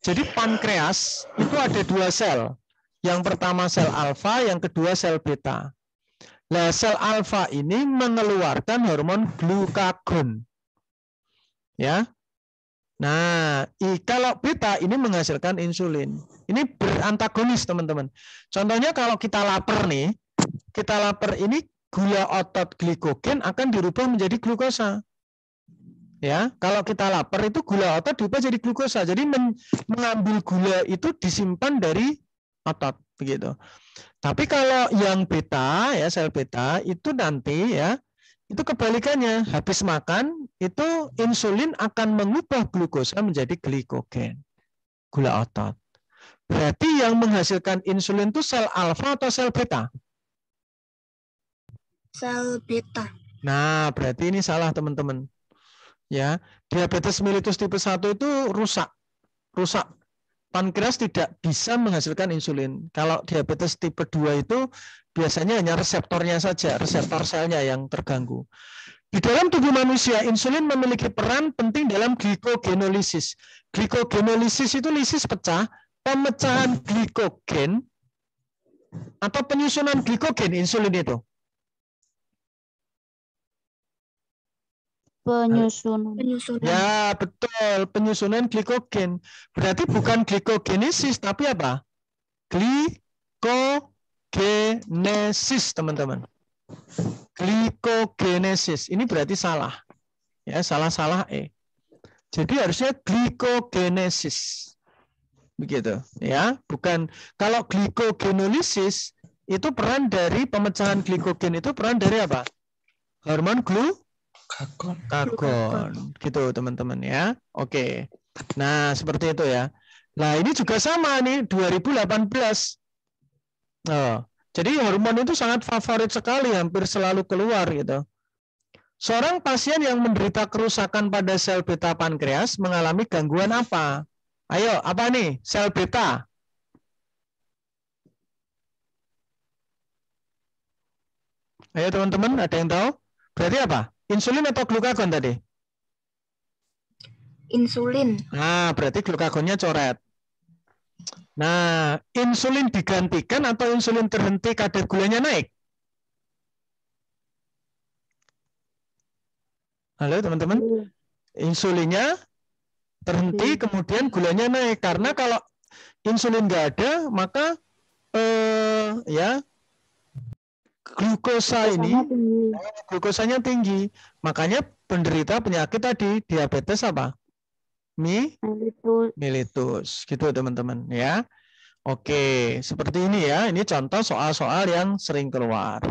Jadi pankreas itu ada dua sel. Yang pertama sel alfa, yang kedua sel beta. Nah, sel alfa ini mengeluarkan hormon glukagon. Ya. Nah, kalau beta ini menghasilkan insulin. Ini berantagonis, teman-teman. Contohnya kalau kita lapar nih, kita lapar ini gula otot glikogen akan dirubah menjadi glukosa. Ya, kalau kita lapar itu gula otot diubah jadi glukosa. Jadi men mengambil gula itu disimpan dari otot begitu. Tapi kalau yang beta ya sel beta itu nanti ya itu kebalikannya habis makan itu insulin akan mengubah glukosa menjadi glikogen gula otot. Berarti yang menghasilkan insulin itu sel alfa atau sel beta? sel beta. Nah, berarti ini salah teman-teman. Ya, diabetes mellitus tipe 1 itu rusak. Rusak. Pankreas tidak bisa menghasilkan insulin. Kalau diabetes tipe 2 itu biasanya hanya reseptornya saja, reseptor selnya yang terganggu. Di dalam tubuh manusia, insulin memiliki peran penting dalam glikogenolisis. Glikogenolisis itu lisis pecah, pemecahan glikogen atau penyusunan glikogen insulin itu. penyusunan. Ya, betul. Penyusunan glikogen. Berarti bukan glikogenesis, tapi apa? Glikogenesis, teman-teman. Glikogenesis. Ini berarti salah. Ya, salah-salah E. Jadi harusnya glikogenesis. Begitu, ya. Bukan kalau glikogenolisis itu peran dari pemecahan glikogen itu peran dari apa? Hormon glukosa Kagon. Kagon. Gitu teman-teman ya. Oke. Nah, seperti itu ya. Nah, ini juga sama nih 2018. Oh. Jadi hormon itu sangat favorit sekali, hampir selalu keluar gitu. Seorang pasien yang menderita kerusakan pada sel beta pankreas mengalami gangguan apa? Ayo, apa nih? Sel beta. Ayo teman-teman, ada yang tahu? Berarti apa? Insulin atau glukagon tadi? Insulin. Nah, berarti glukagonnya coret. Nah, insulin digantikan atau insulin terhenti kadar gulanya naik? Halo teman-teman. Iya. Insulinnya terhenti iya. kemudian gulanya naik karena kalau insulin nggak ada maka eh, ya glukosa ini tinggi. Oh, glukosanya tinggi. Makanya penderita penyakit tadi diabetes apa? Mi militus. Militus. Gitu teman-teman ya. Oke, seperti ini ya. Ini contoh soal-soal yang sering keluar.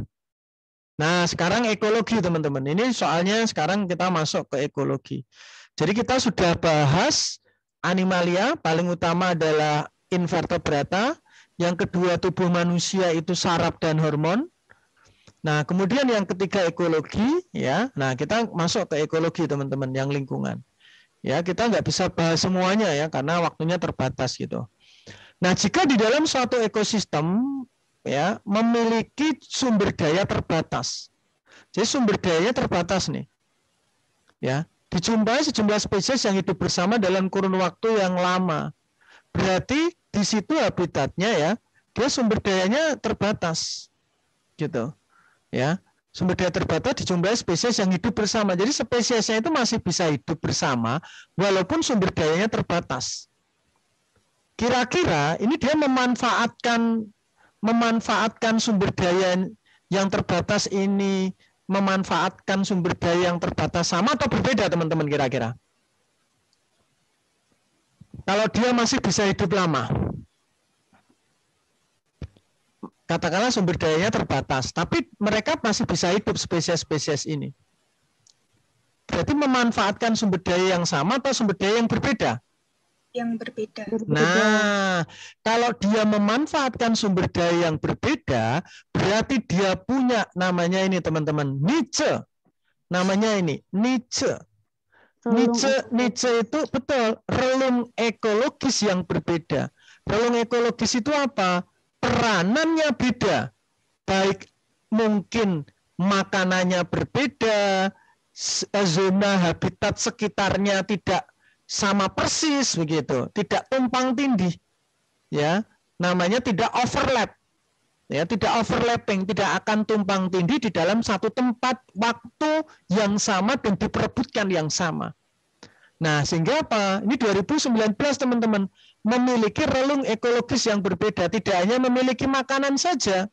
Nah, sekarang ekologi teman-teman. Ini soalnya sekarang kita masuk ke ekologi. Jadi kita sudah bahas animalia, paling utama adalah invertebrata, yang kedua tubuh manusia itu saraf dan hormon, Nah, kemudian yang ketiga ekologi, ya. Nah, kita masuk ke ekologi teman-teman yang lingkungan. Ya, kita nggak bisa bahas semuanya ya karena waktunya terbatas gitu. Nah, jika di dalam suatu ekosistem ya memiliki sumber daya terbatas. Jadi sumber dayanya terbatas nih. Ya, dijumpai sejumlah spesies yang hidup bersama dalam kurun waktu yang lama. Berarti di situ habitatnya ya, dia sumber dayanya terbatas. Gitu ya sumber daya terbatas dijumlahi spesies yang hidup bersama. Jadi spesiesnya itu masih bisa hidup bersama walaupun sumber dayanya terbatas. Kira-kira ini dia memanfaatkan memanfaatkan sumber daya yang terbatas ini memanfaatkan sumber daya yang terbatas sama atau berbeda teman-teman kira-kira? Kalau dia masih bisa hidup lama, katakanlah sumber dayanya terbatas, tapi mereka masih bisa hidup spesies-spesies ini. Berarti memanfaatkan sumber daya yang sama atau sumber daya yang berbeda? Yang berbeda. Nah, kalau dia memanfaatkan sumber daya yang berbeda, berarti dia punya namanya ini teman-teman, niche. Namanya ini, niche. Niche, niche itu betul relung ekologis yang berbeda. Relung ekologis itu apa? peranannya beda. Baik mungkin makanannya berbeda, eh, zona habitat sekitarnya tidak sama persis begitu, tidak tumpang tindih. Ya, namanya tidak overlap. Ya, tidak overlapping, tidak akan tumpang tindih di dalam satu tempat waktu yang sama dan diperebutkan yang sama. Nah, sehingga apa? Ini 2019 teman-teman memiliki relung ekologis yang berbeda, tidak hanya memiliki makanan saja.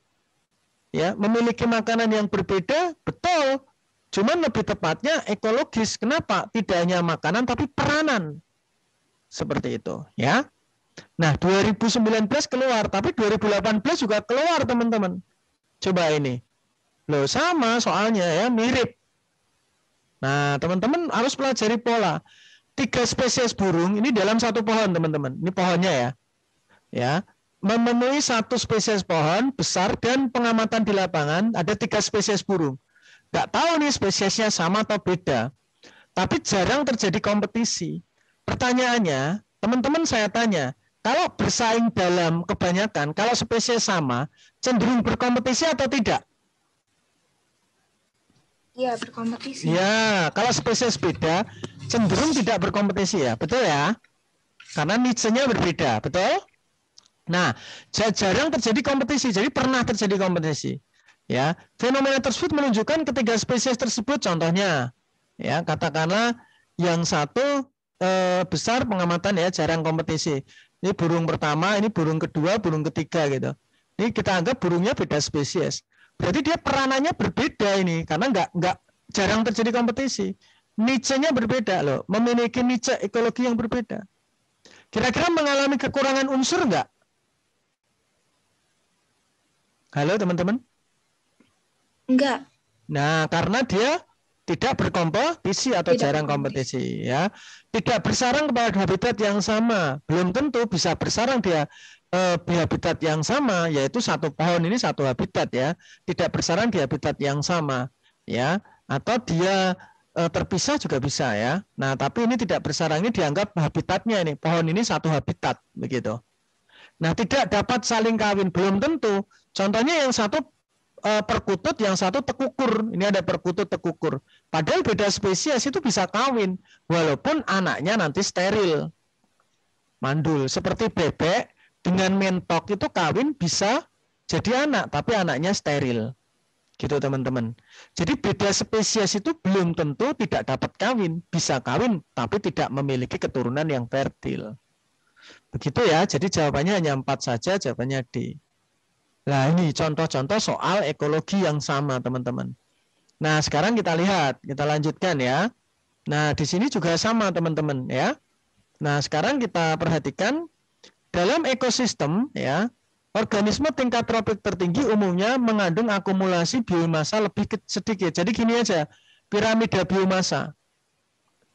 Ya, memiliki makanan yang berbeda betul, cuman lebih tepatnya ekologis. Kenapa? Tidak hanya makanan tapi peranan. Seperti itu, ya. Nah, 2019 keluar, tapi 2018 juga keluar, teman-teman. Coba ini. Loh, sama soalnya ya, mirip. Nah, teman-teman harus pelajari pola tiga spesies burung ini dalam satu pohon teman-teman. Ini pohonnya ya. Ya, memenuhi satu spesies pohon besar dan pengamatan di lapangan ada tiga spesies burung. Gak tahu nih spesiesnya sama atau beda. Tapi jarang terjadi kompetisi. Pertanyaannya, teman-teman saya tanya, kalau bersaing dalam kebanyakan, kalau spesies sama, cenderung berkompetisi atau tidak? Iya, berkompetisi. Ya, kalau spesies beda, cenderung tidak berkompetisi ya, betul ya? Karena niche-nya berbeda, betul? Nah, jarang terjadi kompetisi, jadi pernah terjadi kompetisi. Ya, fenomena tersebut menunjukkan ketiga spesies tersebut contohnya ya, katakanlah yang satu eh, besar pengamatan ya jarang kompetisi. Ini burung pertama, ini burung kedua, burung ketiga gitu. Ini kita anggap burungnya beda spesies. Berarti dia peranannya berbeda ini karena nggak nggak jarang terjadi kompetisi. Niche-nya berbeda loh, memiliki niche ekologi yang berbeda. Kira-kira mengalami kekurangan unsur enggak? Halo teman-teman? Enggak. Nah, karena dia tidak berkompetisi atau tidak jarang kompetisi ya. Tidak bersarang kepada habitat yang sama. Belum tentu bisa bersarang dia eh, di habitat yang sama yaitu satu pohon ini satu habitat ya. Tidak bersarang di habitat yang sama ya atau dia Eh, terpisah juga bisa ya. Nah, tapi ini tidak bersarang ini dianggap habitatnya ini. Pohon ini satu habitat begitu. Nah, tidak dapat saling kawin belum tentu. Contohnya yang satu eh, perkutut, yang satu tekukur. Ini ada perkutut tekukur. Padahal beda spesies itu bisa kawin walaupun anaknya nanti steril. Mandul seperti bebek dengan mentok itu kawin bisa jadi anak, tapi anaknya steril. Gitu teman-teman. Jadi beda spesies itu belum tentu tidak dapat kawin, bisa kawin tapi tidak memiliki keturunan yang fertil. Begitu ya. Jadi jawabannya hanya empat saja, jawabannya D. Nah, ini contoh-contoh soal ekologi yang sama, teman-teman. Nah, sekarang kita lihat, kita lanjutkan ya. Nah, di sini juga sama, teman-teman ya. Nah, sekarang kita perhatikan dalam ekosistem ya, Organisme tingkat tropik tertinggi umumnya mengandung akumulasi biomasa lebih sedikit. Jadi gini aja, piramida biomasa.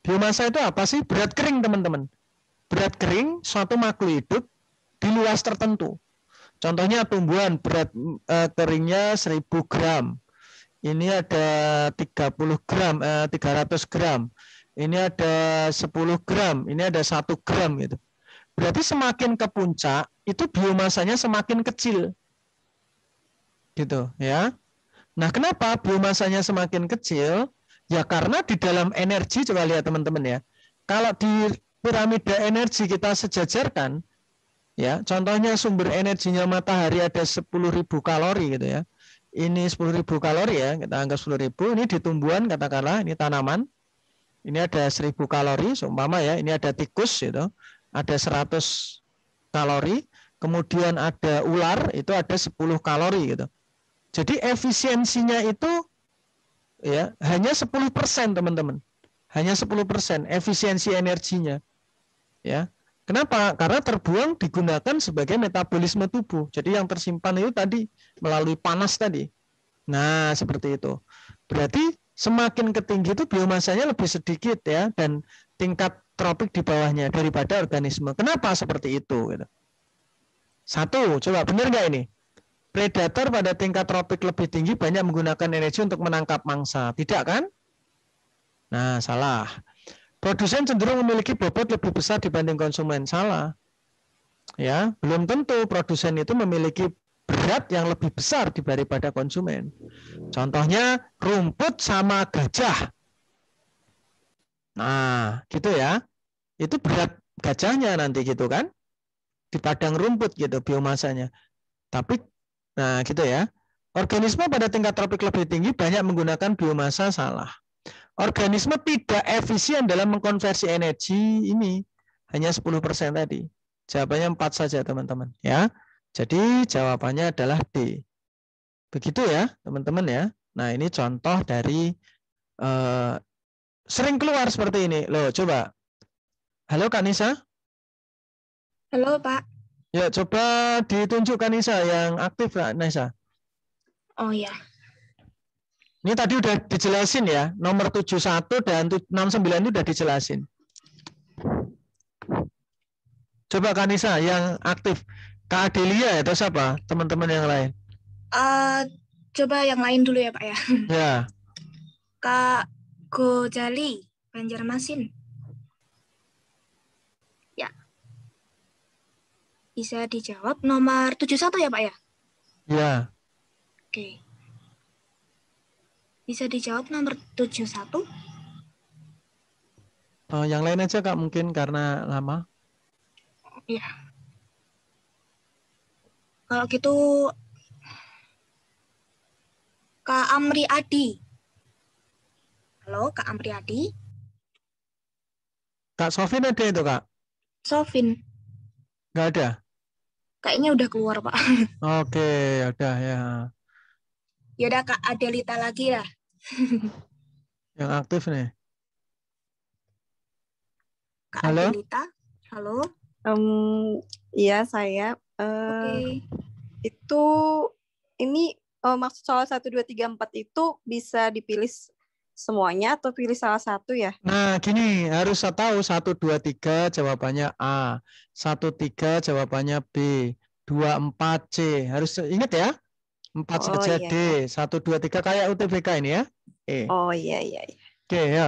Biomasa itu apa sih? Berat kering, teman-teman. Berat kering suatu makhluk hidup di luas tertentu. Contohnya tumbuhan berat eh, keringnya 1000 gram. Ini ada 30 gram, eh, 300 gram. Ini ada 10 gram, ini ada 1 gram gitu. Berarti semakin ke puncak itu biomasanya semakin kecil. Gitu ya. Nah, kenapa biomasanya semakin kecil? Ya karena di dalam energi coba lihat teman-teman ya. Kalau di piramida energi kita sejajarkan ya, contohnya sumber energinya matahari ada 10.000 kalori gitu ya. Ini 10.000 kalori ya, kita anggap 10.000. Ini di tumbuhan katakanlah ini tanaman. Ini ada 1.000 kalori seumpama ya, ini ada tikus gitu. Ada 100 kalori kemudian ada ular itu ada 10 kalori gitu. Jadi efisiensinya itu ya hanya 10% teman-teman. Hanya 10% efisiensi energinya. Ya. Kenapa? Karena terbuang digunakan sebagai metabolisme tubuh. Jadi yang tersimpan itu tadi melalui panas tadi. Nah, seperti itu. Berarti semakin ketinggi itu biomasanya lebih sedikit ya dan tingkat tropik di bawahnya daripada organisme. Kenapa seperti itu gitu. Satu, coba benar nggak ini? Predator pada tingkat tropik lebih tinggi banyak menggunakan energi untuk menangkap mangsa, tidak kan? Nah, salah. Produsen cenderung memiliki bobot lebih besar dibanding konsumen, salah. Ya, belum tentu produsen itu memiliki berat yang lebih besar daripada konsumen. Contohnya rumput sama gajah. Nah, gitu ya. Itu berat gajahnya nanti gitu kan? di padang rumput gitu biomasanya. Tapi nah gitu ya. Organisme pada tingkat tropik lebih tinggi banyak menggunakan biomasa salah. Organisme tidak efisien dalam mengkonversi energi ini hanya 10% tadi. Jawabannya 4 saja teman-teman ya. Jadi jawabannya adalah D. Begitu ya teman-teman ya. Nah ini contoh dari uh, sering keluar seperti ini. Loh coba. Halo Kanisa? Halo, Pak. Ya, coba ditunjukkan Nisa yang aktif, Kak Nisa. Oh, ya. Ini tadi udah dijelasin ya, nomor 71 dan 69 itu udah dijelasin. Coba Kak Nisa yang aktif. Kak Adelia ya, atau siapa? Teman-teman yang lain. Uh, coba yang lain dulu ya, Pak ya. Ya. Kak Gojali, Banjarmasin. bisa dijawab nomor 71 ya Pak ya? Iya. Oke. Bisa dijawab nomor 71? Uh, eh, yang lain aja Kak mungkin karena lama. Iya. Kalau gitu Kak Amri Adi. Halo Kak Amri Adi. Kak Sofin ada itu Kak? Sofin. Gak ada? Kayaknya udah keluar, Pak. <laughs> Oke, ya udah ya. Ya udah Kak Adelita lagi ya. lah. <laughs> Yang aktif nih. Kak Halo? Adelita. Halo. Um, iya saya. Uh, eh, okay. Itu ini uh, maksud soal satu dua tiga empat itu bisa dipilih semuanya atau pilih salah satu ya? Nah, gini harus saya tahu satu dua tiga jawabannya A, satu tiga jawabannya B, dua empat C. Harus ingat ya, empat oh, saja iya. D, iya. satu dua tiga kayak UTBK ini ya. E. Oh iya iya. iya. Oke okay, ya.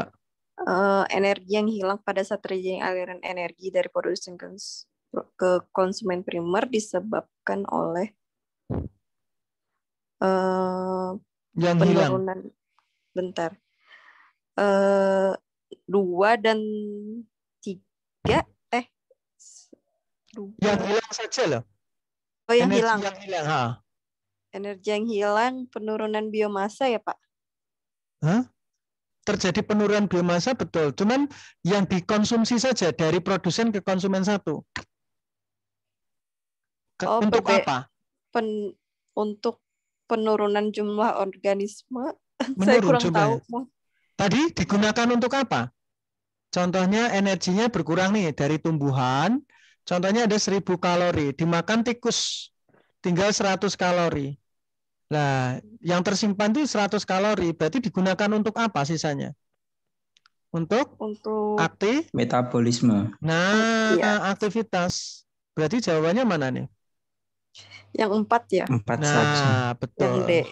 Uh, energi yang hilang pada saat terjadi aliran energi dari produsen ke konsumen primer disebabkan oleh uh, yang penurunan. hilang. Bentar Eh, dua dan tiga eh dua. yang hilang saja loh oh yang energi hilang yang hilang ha. energi yang hilang penurunan biomasa ya pak Hah? terjadi penurunan biomasa betul cuman yang dikonsumsi saja dari produsen ke konsumen satu ke, oh, untuk apa pen, untuk penurunan jumlah organisme <laughs> Menurun saya kurang jumlah. tahu Tadi digunakan untuk apa? Contohnya energinya berkurang nih dari tumbuhan. Contohnya ada 1000 kalori, dimakan tikus tinggal 100 kalori. Nah, yang tersimpan itu 100 kalori, berarti digunakan untuk apa sisanya? Untuk untuk aktif metabolisme. Nah, iya. aktivitas. Berarti jawabannya mana nih? Yang empat ya. Empat nah, saja. betul. Yang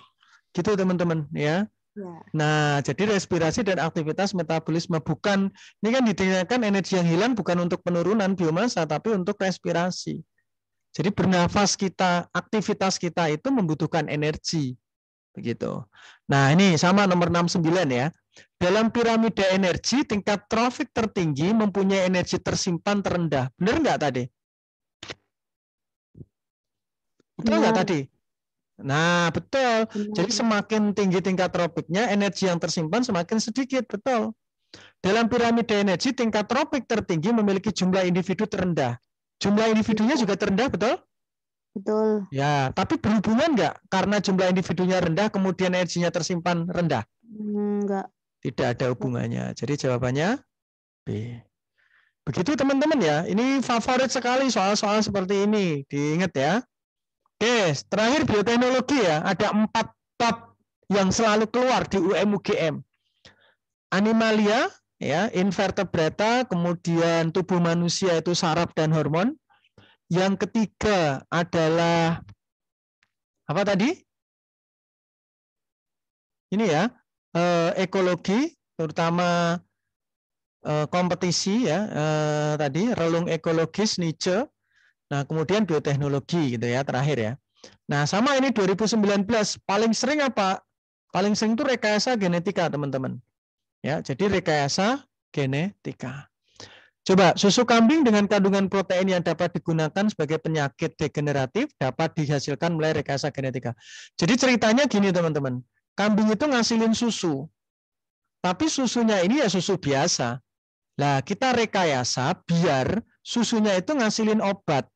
Gitu teman-teman ya. Ya. Nah, jadi respirasi dan aktivitas metabolisme bukan ini kan didirikan energi yang hilang bukan untuk penurunan biomasa tapi untuk respirasi. Jadi bernafas kita, aktivitas kita itu membutuhkan energi. Begitu. Nah, ini sama nomor 69 ya. Dalam piramida energi, tingkat trofik tertinggi mempunyai energi tersimpan terendah. Benar nggak tadi? Betul nggak iya. tadi? Nah, betul. Jadi semakin tinggi tingkat tropiknya, energi yang tersimpan semakin sedikit, betul. Dalam piramida energi, tingkat tropik tertinggi memiliki jumlah individu terendah. Jumlah individunya juga terendah, betul? Betul. Ya, tapi berhubungan nggak? Karena jumlah individunya rendah, kemudian energinya tersimpan rendah? Enggak. Tidak ada hubungannya. Jadi jawabannya B. Begitu teman-teman ya. Ini favorit sekali soal-soal seperti ini. Diingat ya. Oke, terakhir bioteknologi ya. Ada empat top yang selalu keluar di UMUGM. Animalia, ya, invertebrata, kemudian tubuh manusia itu saraf dan hormon. Yang ketiga adalah apa tadi? Ini ya, eh, ekologi, terutama eh, kompetisi ya, eh, tadi relung ekologis Nietzsche. Nah, kemudian bioteknologi gitu ya, terakhir ya. Nah, sama ini 2019 paling sering apa? Paling sering itu rekayasa genetika, teman-teman. Ya, jadi rekayasa genetika. Coba susu kambing dengan kandungan protein yang dapat digunakan sebagai penyakit degeneratif dapat dihasilkan melalui rekayasa genetika. Jadi ceritanya gini teman-teman, kambing itu ngasilin susu, tapi susunya ini ya susu biasa. Lah kita rekayasa biar susunya itu ngasilin obat.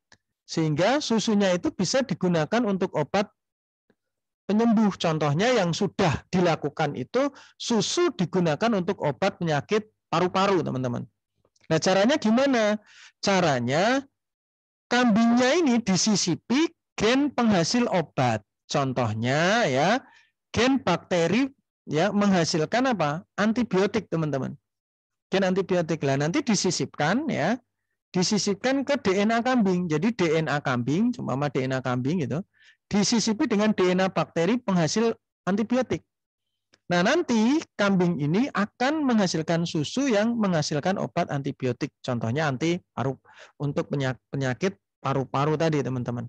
Sehingga susunya itu bisa digunakan untuk obat penyembuh. Contohnya yang sudah dilakukan itu susu digunakan untuk obat penyakit paru-paru, teman-teman. Nah, caranya gimana? Caranya kambingnya ini disisipi gen penghasil obat. Contohnya ya, gen bakteri ya menghasilkan apa? Antibiotik, teman-teman. Gen antibiotik lah nanti disisipkan ya disisipkan ke DNA kambing. Jadi DNA kambing, cuma DNA kambing gitu, disisipi dengan DNA bakteri penghasil antibiotik. Nah, nanti kambing ini akan menghasilkan susu yang menghasilkan obat antibiotik. Contohnya anti paru untuk penyakit paru-paru tadi, teman-teman.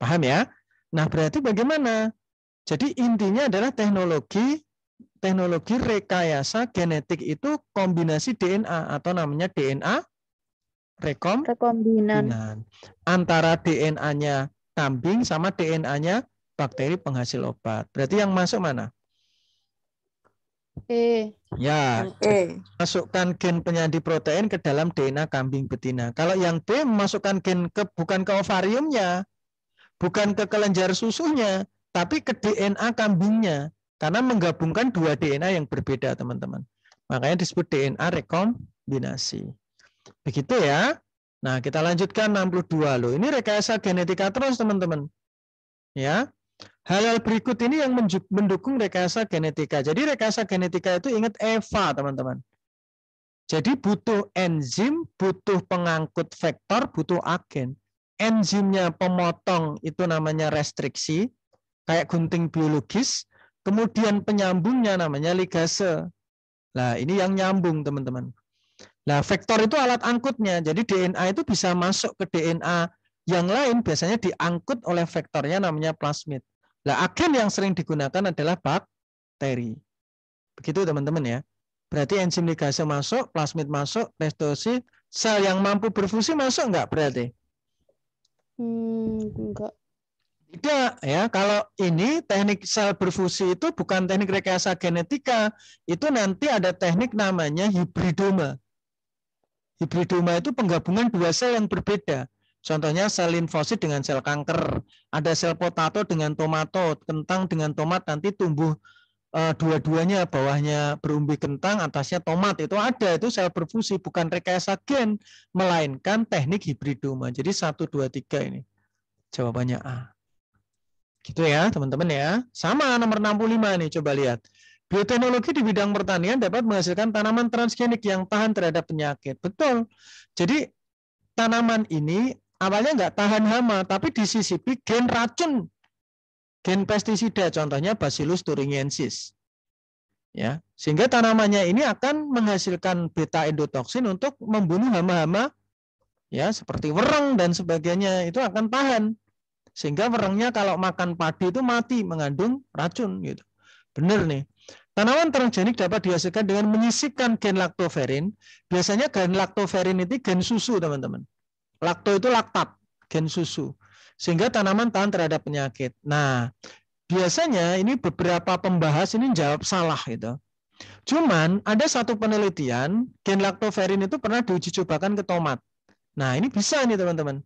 Paham ya? Nah, berarti bagaimana? Jadi intinya adalah teknologi teknologi rekayasa genetik itu kombinasi DNA atau namanya DNA rekom rekombinan. binan. antara DNA-nya kambing sama DNA-nya bakteri penghasil obat. Berarti yang masuk mana? E. Ya, e. masukkan gen penyandi protein ke dalam DNA kambing betina. Kalau yang B masukkan gen ke bukan ke ovariumnya, bukan ke kelenjar susunya, tapi ke DNA kambingnya. Karena menggabungkan dua DNA yang berbeda, teman-teman. Makanya disebut DNA rekombinasi. Begitu ya. Nah, kita lanjutkan 62 loh. Ini rekayasa genetika terus, teman-teman. Ya. Hal-hal berikut ini yang mendukung rekayasa genetika. Jadi rekayasa genetika itu ingat EVA, teman-teman. Jadi butuh enzim, butuh pengangkut vektor, butuh agen. Enzimnya pemotong itu namanya restriksi, kayak gunting biologis. Kemudian penyambungnya namanya ligase. Nah, ini yang nyambung, teman-teman. Nah, vektor itu alat angkutnya. Jadi DNA itu bisa masuk ke DNA yang lain biasanya diangkut oleh vektornya namanya plasmid. Nah, agen yang sering digunakan adalah bakteri. Begitu teman-teman ya. Berarti enzim ligase masuk, plasmid masuk, restosit, sel yang mampu berfungsi masuk enggak berarti? Hmm, enggak. Tidak ya, kalau ini teknik sel berfungsi itu bukan teknik rekayasa genetika, itu nanti ada teknik namanya hibridoma. Hibridoma itu penggabungan dua sel yang berbeda. Contohnya sel limfosit dengan sel kanker, ada sel potato dengan tomato, kentang dengan tomat nanti tumbuh eh, dua-duanya bawahnya berumbi kentang, atasnya tomat itu ada itu sel berfusi, bukan rekayasa gen melainkan teknik hibridoma. Jadi 1 2 3 ini. Jawabannya A. Gitu ya, teman-teman ya. Sama nomor 65 nih coba lihat. Bioteknologi di bidang pertanian dapat menghasilkan tanaman transgenik yang tahan terhadap penyakit. Betul. Jadi tanaman ini awalnya nggak tahan hama, tapi disisipi gen racun, gen pestisida, contohnya Bacillus thuringiensis. Ya, sehingga tanamannya ini akan menghasilkan beta endotoksin untuk membunuh hama-hama ya seperti wereng dan sebagainya itu akan tahan. Sehingga werengnya kalau makan padi itu mati mengandung racun gitu. Benar nih. Tanaman transgenik dapat dihasilkan dengan menyisikan gen laktoferin. Biasanya gen laktoferin itu gen susu, teman-teman. Lakto itu laktat, gen susu. Sehingga tanaman tahan terhadap penyakit. Nah, biasanya ini beberapa pembahas ini jawab salah gitu. Cuman ada satu penelitian gen laktoferin itu pernah diuji cobakan ke tomat. Nah, ini bisa nih teman-teman.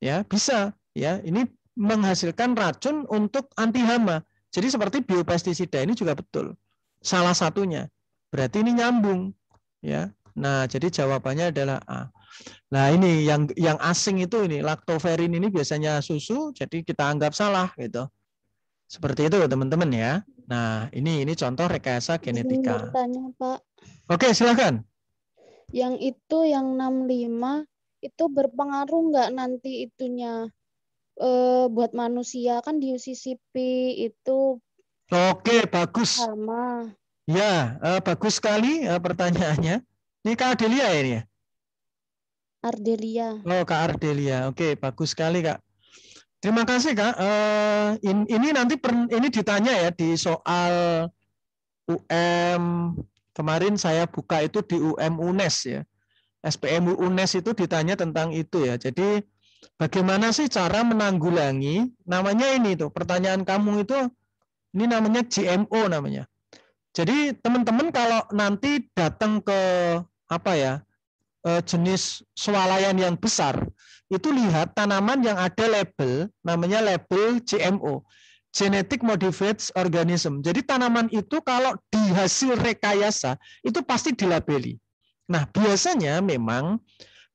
Ya, bisa ya. Ini menghasilkan racun untuk anti hama. Jadi seperti biopestisida ini juga betul salah satunya. Berarti ini nyambung, ya. Nah, jadi jawabannya adalah A. Nah, ini yang yang asing itu ini laktoferin ini biasanya susu, jadi kita anggap salah gitu. Seperti itu teman-teman ya. Nah, ini ini contoh rekayasa genetika. Tanya, Pak. Oke, silakan. Yang itu yang 65 itu berpengaruh nggak nanti itunya e, buat manusia kan di UCCP itu Oke, bagus. Sama. Ya, uh, bagus sekali uh, pertanyaannya. Ini Kak Adelia ya ini ya? Ardelia. Oh, Kak Ardelia. Oke, bagus sekali, Kak. Terima kasih, Kak. Uh, in, ini nanti per, ini ditanya ya di soal UM. Kemarin saya buka itu di UM UNES ya. SPM UNES itu ditanya tentang itu ya. Jadi bagaimana sih cara menanggulangi namanya ini tuh pertanyaan kamu itu ini namanya GMO namanya. Jadi teman-teman kalau nanti datang ke apa ya e, jenis swalayan yang besar itu lihat tanaman yang ada label namanya label GMO genetic modified organism. Jadi tanaman itu kalau dihasil rekayasa itu pasti dilabeli. Nah biasanya memang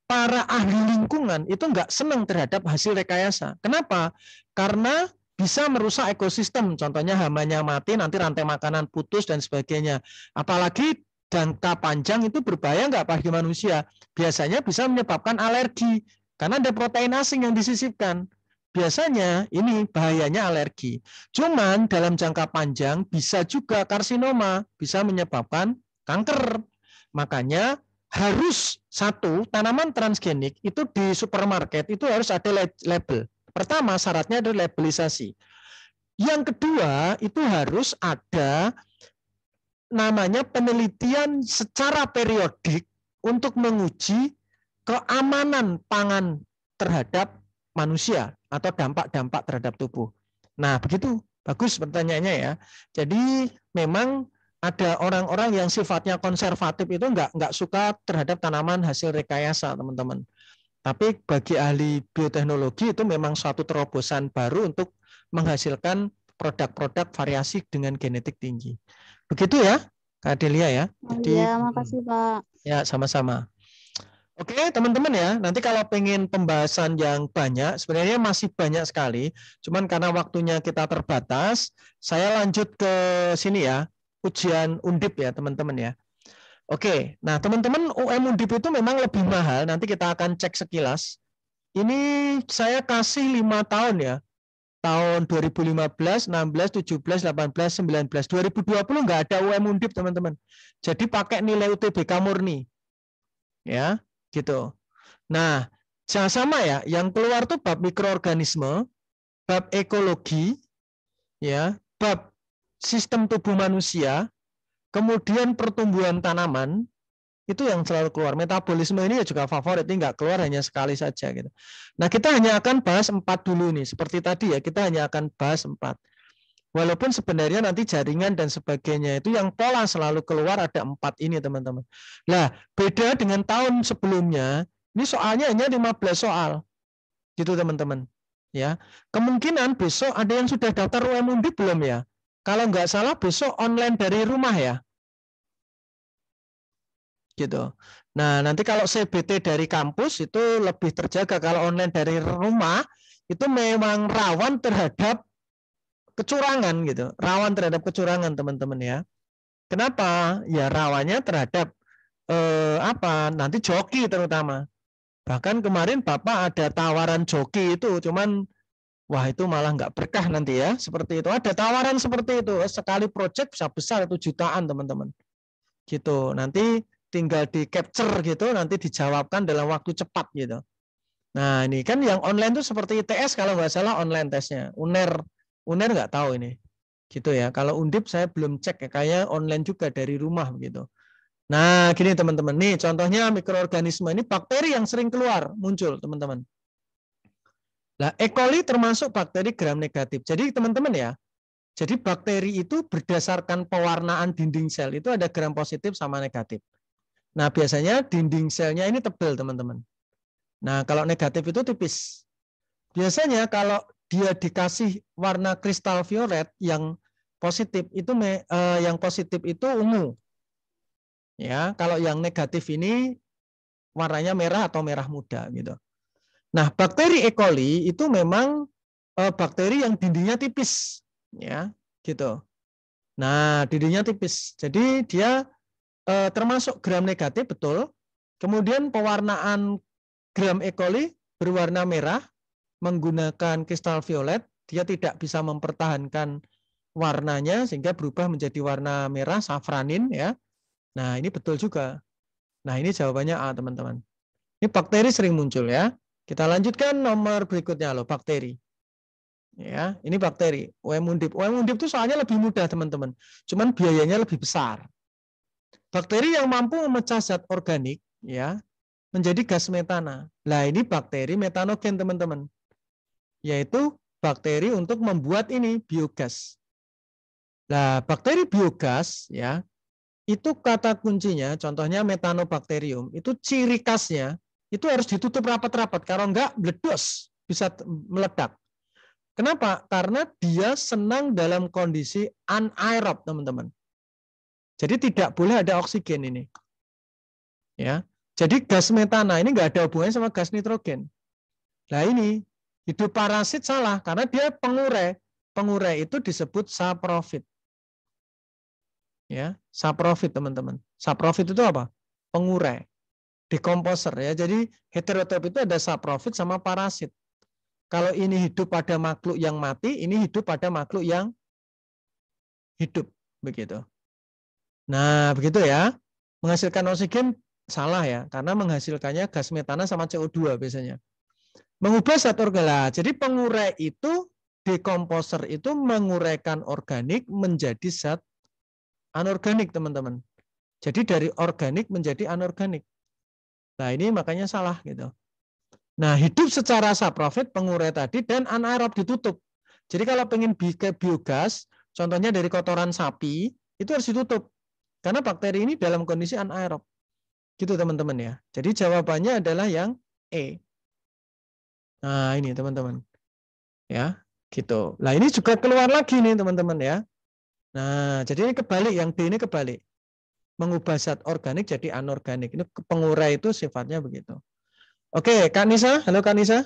para ahli lingkungan itu nggak senang terhadap hasil rekayasa. Kenapa? Karena bisa merusak ekosistem. Contohnya hamanya mati, nanti rantai makanan putus dan sebagainya. Apalagi jangka panjang itu berbahaya nggak bagi manusia. Biasanya bisa menyebabkan alergi karena ada protein asing yang disisipkan. Biasanya ini bahayanya alergi. Cuman dalam jangka panjang bisa juga karsinoma, bisa menyebabkan kanker. Makanya harus satu tanaman transgenik itu di supermarket itu harus ada label Pertama syaratnya adalah labelisasi. Yang kedua itu harus ada namanya penelitian secara periodik untuk menguji keamanan pangan terhadap manusia atau dampak-dampak terhadap tubuh. Nah, begitu. Bagus pertanyaannya ya. Jadi memang ada orang-orang yang sifatnya konservatif itu nggak nggak suka terhadap tanaman hasil rekayasa, teman-teman. Tapi bagi ahli bioteknologi itu memang suatu terobosan baru untuk menghasilkan produk-produk variasi dengan genetik tinggi. Begitu ya, Kak Delia ya. Oh Jadi, ya, makasih Pak. Ya, sama-sama. Oke, teman-teman ya. Nanti kalau pengen pembahasan yang banyak, sebenarnya masih banyak sekali. Cuman karena waktunya kita terbatas, saya lanjut ke sini ya, ujian undip ya, teman-teman ya. Oke, nah teman-teman UM Undip itu memang lebih mahal. Nanti kita akan cek sekilas. Ini saya kasih lima tahun ya. Tahun 2015, 16, 17, 18, 19, 2020 nggak ada UM Undip teman-teman. Jadi pakai nilai UTBK murni. Ya, gitu. Nah, sama ya, yang keluar tuh bab mikroorganisme, bab ekologi, ya, bab sistem tubuh manusia, Kemudian pertumbuhan tanaman itu yang selalu keluar. Metabolisme ini ya juga favorit, ini nggak keluar hanya sekali saja. Gitu. Nah kita hanya akan bahas empat dulu nih, seperti tadi ya kita hanya akan bahas empat. Walaupun sebenarnya nanti jaringan dan sebagainya itu yang pola selalu keluar ada empat ini teman-teman. Nah beda dengan tahun sebelumnya, ini soalnya hanya 15 soal. Gitu teman-teman. Ya, Kemungkinan besok ada yang sudah daftar UM Undip belum ya? Kalau nggak salah besok online dari rumah ya. Gitu. Nah, nanti kalau CBT dari kampus itu lebih terjaga kalau online dari rumah itu memang rawan terhadap kecurangan gitu. Rawan terhadap kecurangan, teman-teman ya. Kenapa? Ya rawannya terhadap eh, apa? Nanti joki terutama. Bahkan kemarin Bapak ada tawaran joki itu cuman Wah itu malah nggak berkah nanti ya. Seperti itu. Ada tawaran seperti itu. Sekali project bisa besar itu jutaan teman-teman. Gitu. Nanti tinggal di capture gitu. Nanti dijawabkan dalam waktu cepat gitu. Nah ini kan yang online tuh seperti ITS kalau nggak salah online tesnya. UNER UNER nggak tahu ini. Gitu ya. Kalau Undip saya belum cek ya. Kayaknya online juga dari rumah gitu. Nah, gini teman-teman. Nih, contohnya mikroorganisme ini bakteri yang sering keluar, muncul, teman-teman. Nah, E. coli termasuk bakteri gram negatif. Jadi teman-teman ya, jadi bakteri itu berdasarkan pewarnaan dinding sel itu ada gram positif sama negatif. Nah, biasanya dinding selnya ini tebal, teman-teman. Nah, kalau negatif itu tipis. Biasanya kalau dia dikasih warna kristal violet yang positif itu me, eh, yang positif itu ungu. Ya, kalau yang negatif ini warnanya merah atau merah muda gitu. Nah, bakteri E. coli itu memang e, bakteri yang dindingnya tipis, ya, gitu. Nah, dindingnya tipis. Jadi dia e, termasuk gram negatif betul. Kemudian pewarnaan gram E. coli berwarna merah menggunakan kristal violet, dia tidak bisa mempertahankan warnanya sehingga berubah menjadi warna merah safranin ya. Nah, ini betul juga. Nah, ini jawabannya A, teman-teman. Ini bakteri sering muncul ya. Kita lanjutkan nomor berikutnya loh, bakteri. Ya, ini bakteri, UM undip. UM undip itu soalnya lebih mudah, teman-teman. Cuman biayanya lebih besar. Bakteri yang mampu memecah zat organik ya menjadi gas metana. Nah, ini bakteri metanogen, teman-teman. Yaitu bakteri untuk membuat ini biogas. Nah, bakteri biogas ya itu kata kuncinya contohnya metanobakterium itu ciri khasnya itu harus ditutup rapat-rapat. Kalau enggak, meledos, bisa meledak. Kenapa? Karena dia senang dalam kondisi anaerob, teman-teman. Jadi tidak boleh ada oksigen ini. Ya. Jadi gas metana ini enggak ada hubungannya sama gas nitrogen. Nah ini, hidup parasit salah karena dia pengurai. Pengurai itu disebut saprofit. Ya, saprofit teman-teman. Saprofit itu apa? Pengurai dekomposer ya. Jadi heterotop itu ada saprofit sama parasit. Kalau ini hidup pada makhluk yang mati, ini hidup pada makhluk yang hidup begitu. Nah, begitu ya. Menghasilkan oksigen salah ya, karena menghasilkannya gas metana sama CO2 biasanya. Mengubah zat organik. Jadi pengurai itu dekomposer itu menguraikan organik menjadi zat anorganik, teman-teman. Jadi dari organik menjadi anorganik. Nah ini makanya salah gitu. Nah hidup secara saprofit pengurai tadi dan anaerob ditutup. Jadi kalau pengen bikin biogas, contohnya dari kotoran sapi, itu harus ditutup. Karena bakteri ini dalam kondisi anaerob. Gitu teman-teman ya. Jadi jawabannya adalah yang E. Nah ini teman-teman. Ya gitu. Nah ini juga keluar lagi nih teman-teman ya. Nah jadi ini kebalik, yang D ini kebalik mengubah zat organik jadi anorganik. Ini pengurai itu sifatnya begitu. Oke, Kak Nisa. Halo Kak Nisa.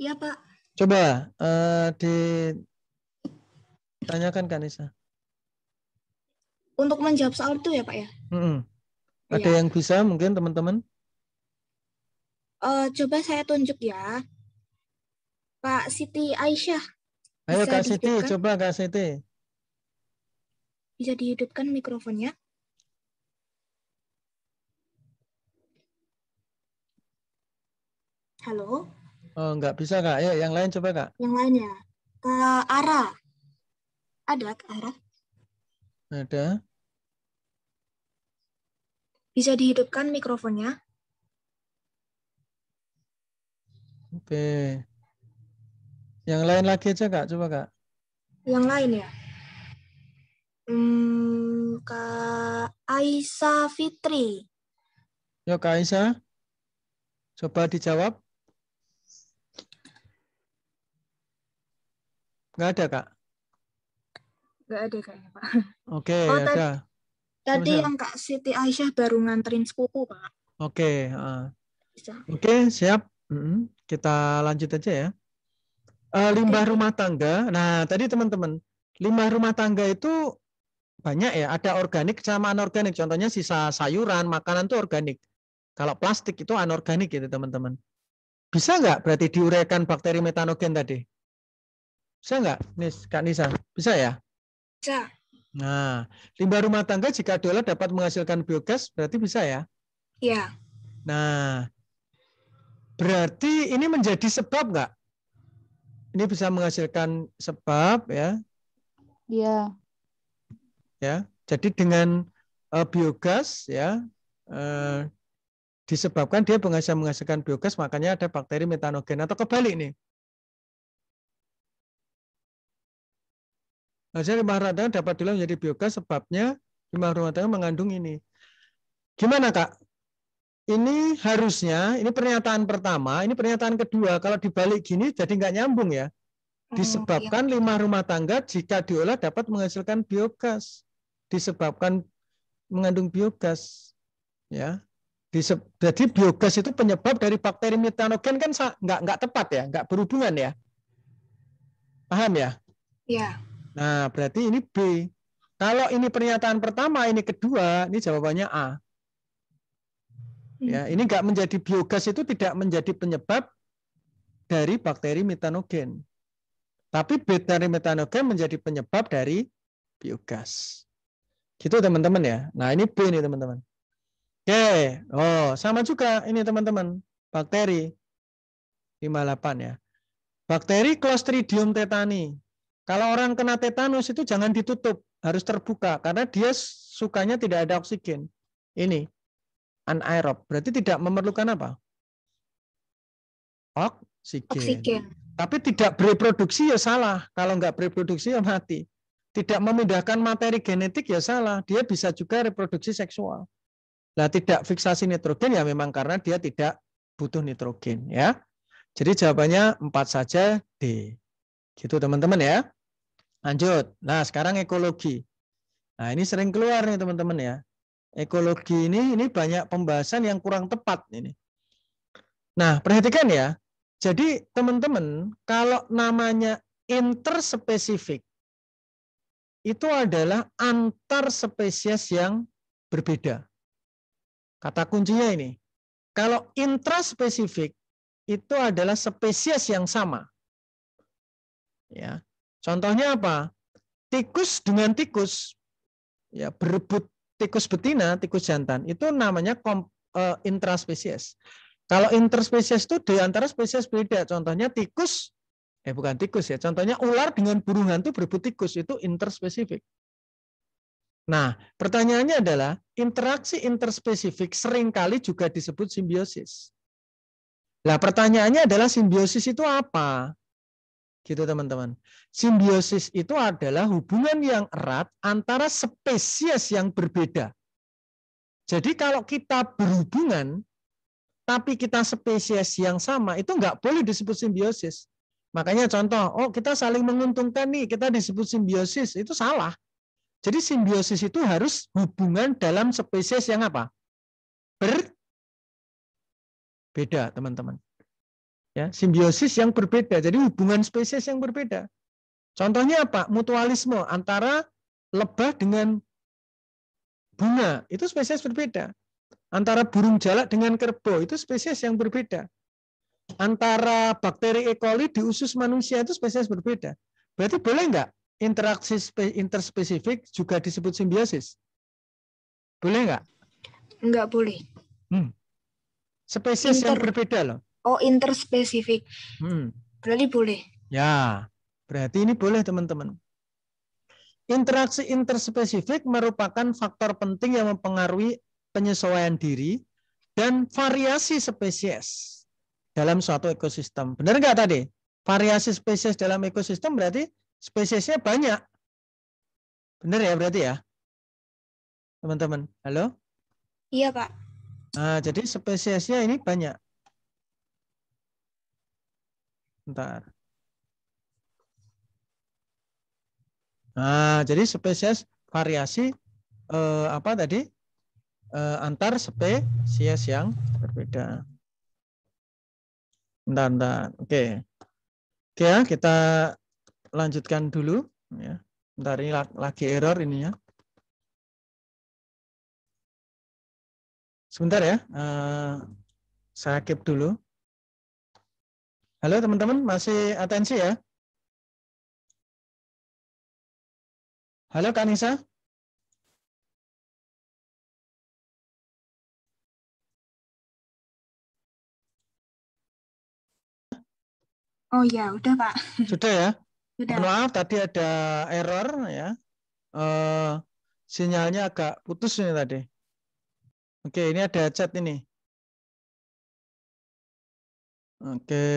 Iya, Pak. Coba uh, ditanyakan Kak Nisa. Untuk menjawab soal itu ya, Pak ya? Mm -hmm. Ada ya. yang bisa mungkin teman-teman? Uh, coba saya tunjuk ya. Pak Siti Aisyah. Ayo Kak Siti, coba Kak Siti. Bisa dihidupkan mikrofonnya? Halo? Oh, nggak bisa, Kak. Ya, yang lain coba, Kak. Yang lain ya. Ke arah? Ada ke arah? Ada. Bisa dihidupkan mikrofonnya? Oke. Yang lain lagi aja, Kak. Coba, Kak. Yang lain ya? Hmm, Kak Aisyah Fitri. Yuk Kak Aisyah. Coba dijawab. Gak ada, Kak? Gak ada kayaknya, Pak. Oke, okay, oh, ada. Tadi, tadi ya? yang Kak Siti Aisyah baru nganterin sepupu, Pak. Oke. Okay, uh. Oke, okay, siap. Mm -hmm. Kita lanjut aja ya. Uh, limbah okay. rumah tangga. Nah, tadi teman-teman, limbah rumah tangga itu banyak ya, ada organik sama anorganik. Contohnya sisa sayuran, makanan itu organik. Kalau plastik itu anorganik gitu teman-teman. Bisa nggak berarti diuraikan bakteri metanogen tadi? Bisa nggak, Nis, Kak Nisa? Bisa ya? Bisa. Nah, limbah rumah tangga jika diolah dapat menghasilkan biogas, berarti bisa ya? Iya. Nah, berarti ini menjadi sebab nggak? Ini bisa menghasilkan sebab ya? Iya ya jadi dengan uh, biogas ya uh, disebabkan dia bisa menghasilkan biogas makanya ada bakteri metanogen atau kebalik nih Hasil limbah rumah tangga dapat diolah menjadi biogas sebabnya limbah rumah tangga mengandung ini. Gimana kak? Ini harusnya, ini pernyataan pertama, ini pernyataan kedua. Kalau dibalik gini jadi nggak nyambung ya. Hmm, iya. Disebabkan limbah rumah tangga jika diolah dapat menghasilkan biogas disebabkan mengandung biogas. Ya, jadi biogas itu penyebab dari bakteri metanogen kan nggak nggak tepat ya, nggak berhubungan ya. Paham ya? Iya. Nah, berarti ini B. Kalau ini pernyataan pertama, ini kedua, ini jawabannya A. Ya, ini nggak menjadi biogas itu tidak menjadi penyebab dari bakteri metanogen. Tapi bakteri metanogen menjadi penyebab dari biogas. Gitu teman-teman ya. Nah ini B ini teman-teman. Oke. Oh sama juga ini teman-teman. Bakteri. 58 ya. Bakteri Clostridium tetani. Kalau orang kena tetanus itu jangan ditutup. Harus terbuka. Karena dia sukanya tidak ada oksigen. Ini. Anaerob. Berarti tidak memerlukan apa? Oksigen. oksigen. Tapi tidak bereproduksi ya salah. Kalau nggak bereproduksi ya mati. Tidak memindahkan materi genetik ya salah. Dia bisa juga reproduksi seksual. Nah, tidak fiksasi nitrogen ya memang karena dia tidak butuh nitrogen ya. Jadi jawabannya empat saja D. Gitu teman-teman ya. Lanjut. Nah, sekarang ekologi. Nah, ini sering keluar nih teman-teman ya. Ekologi ini ini banyak pembahasan yang kurang tepat ini. Nah, perhatikan ya. Jadi teman-teman, kalau namanya interspesifik itu adalah antar spesies yang berbeda. Kata kuncinya ini. Kalau intraspesifik itu adalah spesies yang sama. Ya. Contohnya apa? Tikus dengan tikus ya berebut tikus betina, tikus jantan. Itu namanya e, intraspesies. Kalau interspesies itu di antara spesies beda. Contohnya tikus eh bukan tikus ya. Contohnya ular dengan burung hantu berebut tikus itu interspesifik. Nah, pertanyaannya adalah interaksi interspesifik seringkali juga disebut simbiosis. Nah, pertanyaannya adalah simbiosis itu apa? Gitu teman-teman. Simbiosis itu adalah hubungan yang erat antara spesies yang berbeda. Jadi kalau kita berhubungan, tapi kita spesies yang sama, itu nggak boleh disebut simbiosis. Makanya contoh, oh kita saling menguntungkan nih, kita disebut simbiosis, itu salah. Jadi simbiosis itu harus hubungan dalam spesies yang apa? Berbeda, teman-teman. Ya, simbiosis yang berbeda. Jadi hubungan spesies yang berbeda. Contohnya apa? Mutualisme antara lebah dengan bunga. Itu spesies berbeda. Antara burung jalak dengan kerbau itu spesies yang berbeda antara bakteri E. coli di usus manusia itu spesies berbeda. Berarti boleh nggak interaksi interspesifik juga disebut simbiosis? Boleh nggak? Nggak boleh. Hmm. Spesies Inter yang berbeda loh. Oh, interspesifik. Hmm. Berarti boleh. Ya, berarti ini boleh teman-teman. Interaksi interspesifik merupakan faktor penting yang mempengaruhi penyesuaian diri dan variasi spesies dalam suatu ekosistem. Benar nggak tadi? Variasi spesies dalam ekosistem berarti spesiesnya banyak. Benar ya berarti ya? Teman-teman, halo? Iya, Pak. Nah, jadi spesiesnya ini banyak. Bentar. Nah, jadi spesies variasi eh, apa tadi? Eh, antar spesies yang berbeda. Bentar, bentar. Oke. Oke ya, kita lanjutkan dulu ya. Bentar ini lagi error ini ya. Sebentar ya. Eh, saya keep dulu. Halo teman-teman, masih atensi ya? Halo kak Kanisa? Oh ya, udah Pak. Sudah ya. Sudah. Maaf tadi ada error ya. Uh, sinyalnya agak putus ini tadi. Oke, ini ada chat ini. Oke.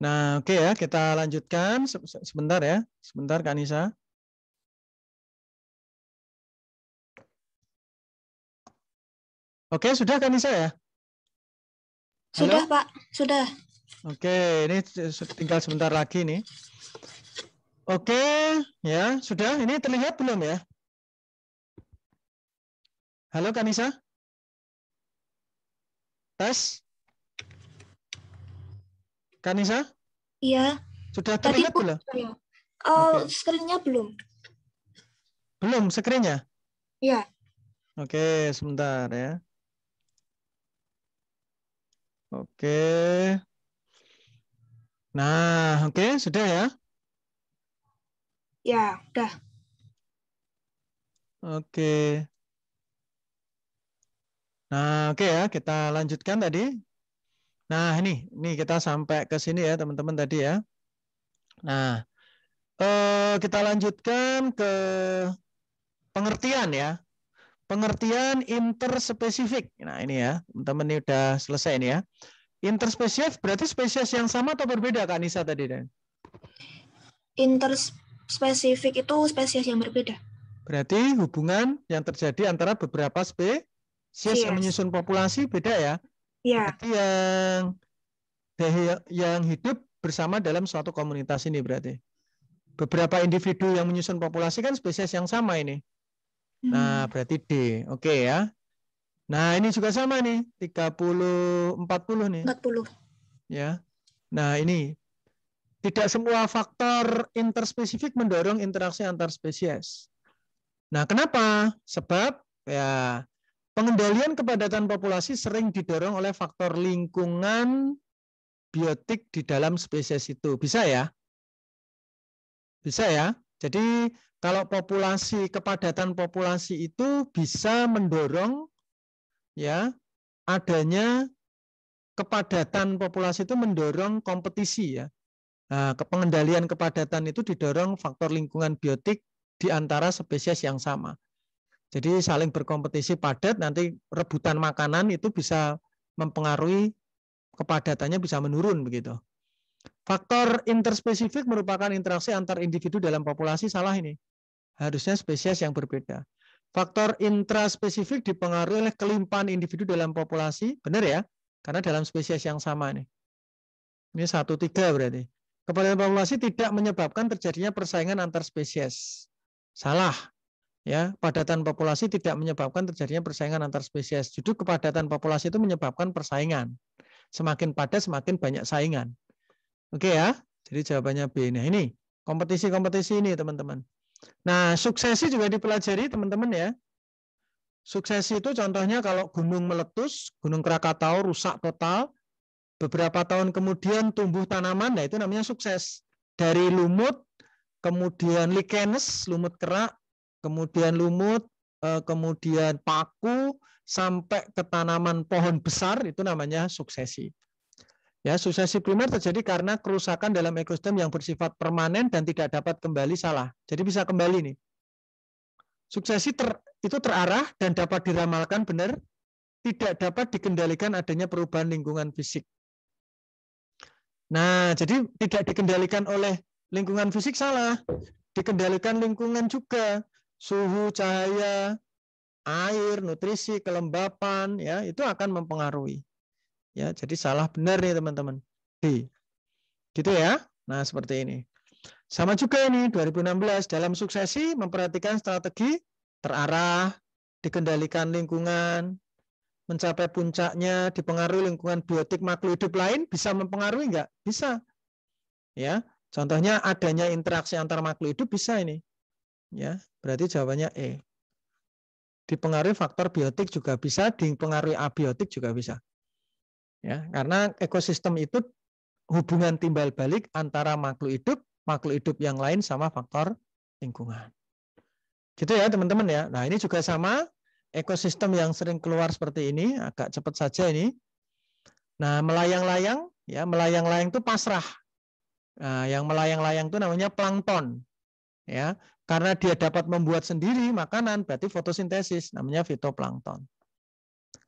Nah, oke ya, kita lanjutkan sebentar ya. Sebentar Kak Nisa. Oke, sudah Kak Nisa ya? Halo? Sudah, Pak. Sudah. Oke, ini tinggal sebentar lagi nih. Oke, ya sudah. Ini terlihat belum ya? Halo Kanisa? Tes? Kanisa? Iya. Sudah terlihat Tadi belum? Oh, Uh, okay. Screennya belum. Belum screennya? Iya. Oke, sebentar ya. Oke. Nah, oke, okay, sudah ya? Ya, udah. Oke. Okay. Nah, oke okay ya, kita lanjutkan tadi. Nah, ini, ini kita sampai ke sini ya, teman-teman tadi ya. Nah, eh, kita lanjutkan ke pengertian ya. Pengertian interspesifik. Nah, ini ya, teman-teman ini udah selesai ini ya. Interspesies berarti spesies yang sama atau berbeda Kak Nisa tadi dan? Interspesifik itu spesies yang berbeda. Berarti hubungan yang terjadi antara beberapa spesies yes. yang menyusun populasi beda ya? Iya. Berarti yang yang hidup bersama dalam suatu komunitas ini berarti. Beberapa individu yang menyusun populasi kan spesies yang sama ini. Nah, hmm. Nah, berarti D. Oke okay, ya. Nah, ini juga sama nih, 30 40 nih. 40. Ya. Nah, ini tidak semua faktor interspesifik mendorong interaksi antar spesies. Nah, kenapa? Sebab ya pengendalian kepadatan populasi sering didorong oleh faktor lingkungan biotik di dalam spesies itu. Bisa ya? Bisa ya? Jadi kalau populasi kepadatan populasi itu bisa mendorong ya adanya kepadatan populasi itu mendorong kompetisi ya. Nah, kepengendalian kepadatan itu didorong faktor lingkungan biotik di antara spesies yang sama. Jadi saling berkompetisi padat nanti rebutan makanan itu bisa mempengaruhi kepadatannya bisa menurun begitu. Faktor interspesifik merupakan interaksi antar individu dalam populasi salah ini. Harusnya spesies yang berbeda. Faktor intraspesifik dipengaruhi oleh kelimpahan individu dalam populasi, benar ya? Karena dalam spesies yang sama nih. Ini satu tiga berarti. Kepadatan populasi tidak menyebabkan terjadinya persaingan antar spesies. Salah. Ya, padatan populasi tidak menyebabkan terjadinya persaingan antar spesies. Justru kepadatan populasi itu menyebabkan persaingan. Semakin padat semakin banyak saingan. Oke ya. Jadi jawabannya B. Nah, ini kompetisi-kompetisi ini teman-teman. Nah, suksesi juga dipelajari teman-teman ya. Suksesi itu contohnya kalau gunung meletus, gunung Krakatau rusak total, beberapa tahun kemudian tumbuh tanaman, nah itu namanya sukses. Dari lumut, kemudian likenes, lumut kerak, kemudian lumut, eh, kemudian paku, sampai ke tanaman pohon besar, itu namanya suksesi. Ya, suksesi primer terjadi karena kerusakan dalam ekosistem yang bersifat permanen dan tidak dapat kembali salah. Jadi bisa kembali nih. Suksesi ter, itu terarah dan dapat diramalkan benar, tidak dapat dikendalikan adanya perubahan lingkungan fisik. Nah, jadi tidak dikendalikan oleh lingkungan fisik salah, dikendalikan lingkungan juga, suhu, cahaya, air, nutrisi, kelembapan, ya itu akan mempengaruhi. Ya, jadi salah benar nih teman-teman. D Gitu ya. Nah, seperti ini. Sama juga ini 2016 dalam suksesi memperhatikan strategi terarah, dikendalikan lingkungan, mencapai puncaknya, dipengaruhi lingkungan biotik makhluk hidup lain bisa mempengaruhi enggak? Bisa. Ya, contohnya adanya interaksi antar makhluk hidup bisa ini. Ya, berarti jawabannya E. Dipengaruhi faktor biotik juga bisa, dipengaruhi abiotik juga bisa. Ya, karena ekosistem itu hubungan timbal balik antara makhluk hidup, makhluk hidup yang lain sama faktor lingkungan. Gitu ya teman-teman ya. Nah ini juga sama ekosistem yang sering keluar seperti ini, agak cepat saja ini. Nah melayang-layang, ya melayang-layang itu pasrah. Nah, yang melayang-layang itu namanya plankton. Ya, karena dia dapat membuat sendiri makanan, berarti fotosintesis, namanya fitoplankton.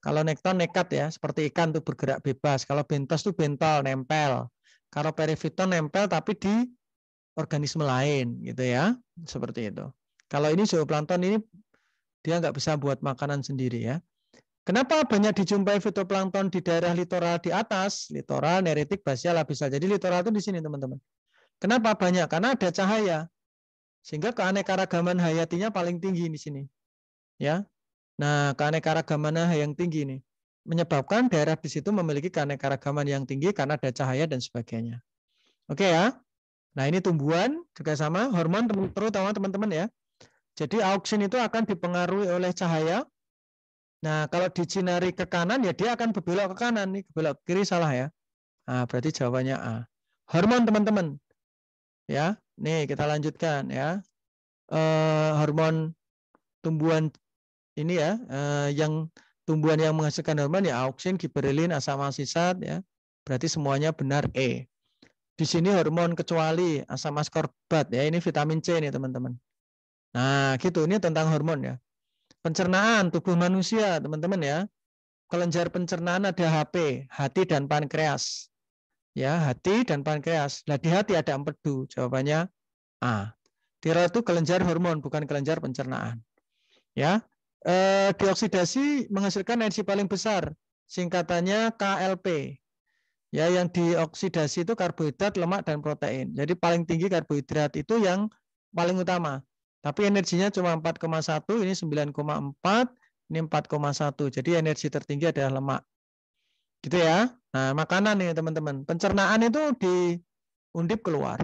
Kalau nekton nekat ya, seperti ikan tuh bergerak bebas. Kalau bentos tuh bentol, nempel. Kalau periviton nempel tapi di organisme lain gitu ya, seperti itu. Kalau ini zooplankton ini dia nggak bisa buat makanan sendiri ya. Kenapa banyak dijumpai fitoplankton di daerah litoral di atas, litoral, neritik, basial, abisal. Jadi litoral itu di sini teman-teman. Kenapa banyak? Karena ada cahaya. Sehingga keanekaragaman hayatinya paling tinggi di sini. Ya, Nah, keanekaragaman yang tinggi ini menyebabkan daerah di situ memiliki keanekaragaman yang tinggi karena ada cahaya dan sebagainya. Oke ya. Nah, ini tumbuhan juga sama, hormon terutama teman-teman ya. Jadi auksin itu akan dipengaruhi oleh cahaya. Nah, kalau dicinari ke kanan ya dia akan berbelok ke kanan, nih belok kiri salah ya. Nah, berarti jawabannya A. Hormon teman-teman. Ya, nih kita lanjutkan ya. Eh, hormon tumbuhan ini ya eh, yang tumbuhan yang menghasilkan hormon ya auksin, giberelin, asam asisat ya. Berarti semuanya benar E. Di sini hormon kecuali asam askorbat ya ini vitamin C nih teman-teman. Nah, gitu ini tentang hormon ya. Pencernaan tubuh manusia, teman-teman ya. Kelenjar pencernaan ada HP, hati dan pankreas. Ya, hati dan pankreas. Nah, di hati ada empedu, jawabannya A. Tiroid itu kelenjar hormon bukan kelenjar pencernaan. Ya eh, dioksidasi menghasilkan energi paling besar, singkatannya KLP. Ya, yang dioksidasi itu karbohidrat, lemak dan protein. Jadi paling tinggi karbohidrat itu yang paling utama. Tapi energinya cuma 4,1, ini 9,4, ini 4,1. Jadi energi tertinggi adalah lemak. Gitu ya. Nah, makanan nih teman-teman. Pencernaan itu di undip keluar.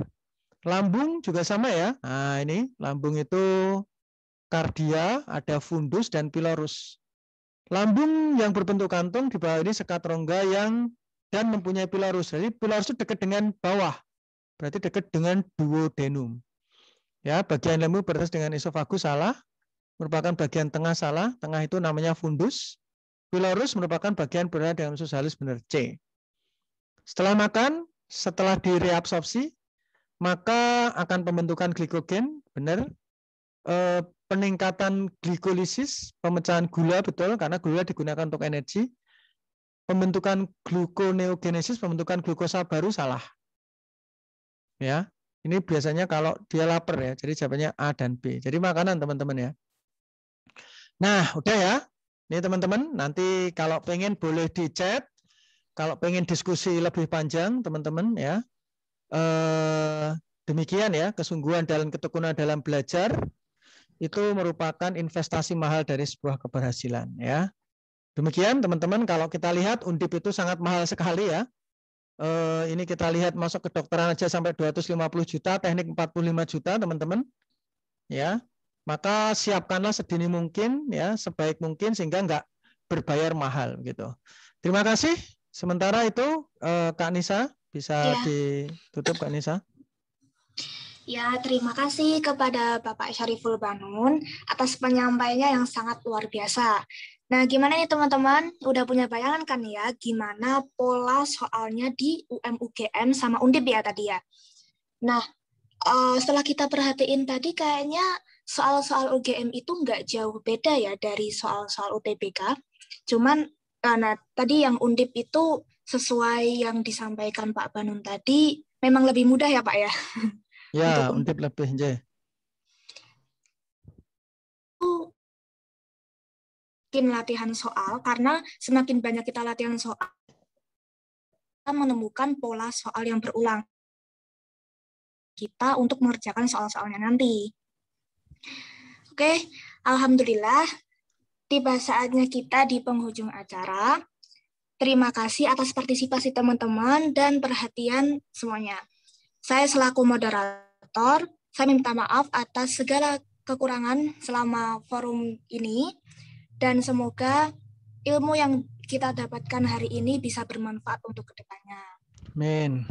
Lambung juga sama ya. Nah, ini lambung itu kardia, ada fundus dan pilorus. Lambung yang berbentuk kantung di bawah ini sekat rongga yang dan mempunyai pilorus. Jadi pilorus itu dekat dengan bawah. Berarti dekat dengan duodenum. Ya, bagian lambung berbatas dengan esofagus salah, merupakan bagian tengah salah. Tengah itu namanya fundus. Pilorus merupakan bagian berada dengan usus halus benar C. Setelah makan, setelah direabsorpsi, maka akan pembentukan glikogen, benar. Eh, peningkatan glikolisis, pemecahan gula betul karena gula digunakan untuk energi. Pembentukan glukoneogenesis, pembentukan glukosa baru salah. Ya. Ini biasanya kalau dia lapar ya. Jadi jawabannya A dan B. Jadi makanan teman-teman ya. Nah, udah ya. Ini teman-teman, nanti kalau pengen boleh di chat. Kalau pengen diskusi lebih panjang, teman-teman ya. Eh, demikian ya, kesungguhan dalam ketekunan dalam belajar itu merupakan investasi mahal dari sebuah keberhasilan ya. Demikian teman-teman kalau kita lihat Undip itu sangat mahal sekali ya. E, ini kita lihat masuk kedokteran aja sampai 250 juta, teknik 45 juta teman-teman. Ya. Maka siapkanlah sedini mungkin ya, sebaik mungkin sehingga nggak berbayar mahal gitu. Terima kasih. Sementara itu e, Kak Nisa bisa ya. ditutup Kak Nisa. Ya, terima kasih kepada Bapak Syariful Banun atas penyampaiannya yang sangat luar biasa. Nah, gimana nih teman-teman? Udah punya bayangan kan ya gimana pola soalnya di UMUGM sama Undip ya tadi ya? Nah, eh, setelah kita perhatiin tadi kayaknya soal-soal UGM itu nggak jauh beda ya dari soal-soal UTBK. Cuman, karena eh, tadi yang Undip itu sesuai yang disampaikan Pak Banun tadi, memang lebih mudah ya Pak ya? <laughs> Ya, untuk, lebih je. Mungkin latihan soal karena semakin banyak kita latihan soal kita menemukan pola soal yang berulang kita untuk mengerjakan soal-soalnya nanti. Oke, alhamdulillah tiba saatnya kita di penghujung acara. Terima kasih atas partisipasi teman-teman dan perhatian semuanya. Saya selaku moderator, saya minta maaf atas segala kekurangan selama forum ini dan semoga ilmu yang kita dapatkan hari ini bisa bermanfaat untuk kedepannya. Amin.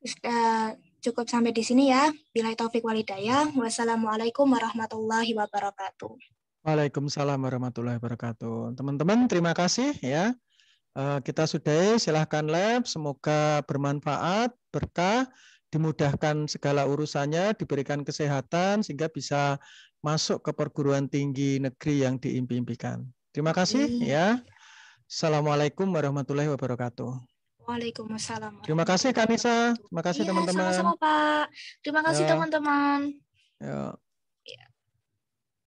Sudah eh, cukup sampai di sini ya. Bila taufik walidaya. Wassalamualaikum warahmatullahi wabarakatuh. Waalaikumsalam warahmatullahi wabarakatuh. Teman-teman, terima kasih ya. Eh, kita sudahi, silahkan lab. Semoga bermanfaat, berkah, dimudahkan segala urusannya, diberikan kesehatan sehingga bisa masuk ke perguruan tinggi negeri yang diimpikan. Terima kasih ya. Assalamualaikum warahmatullahi wabarakatuh. Waalaikumsalam. Terima kasih Kanisa. Terima kasih teman-teman. Iya, Terima kasih ya. teman-teman. Ya.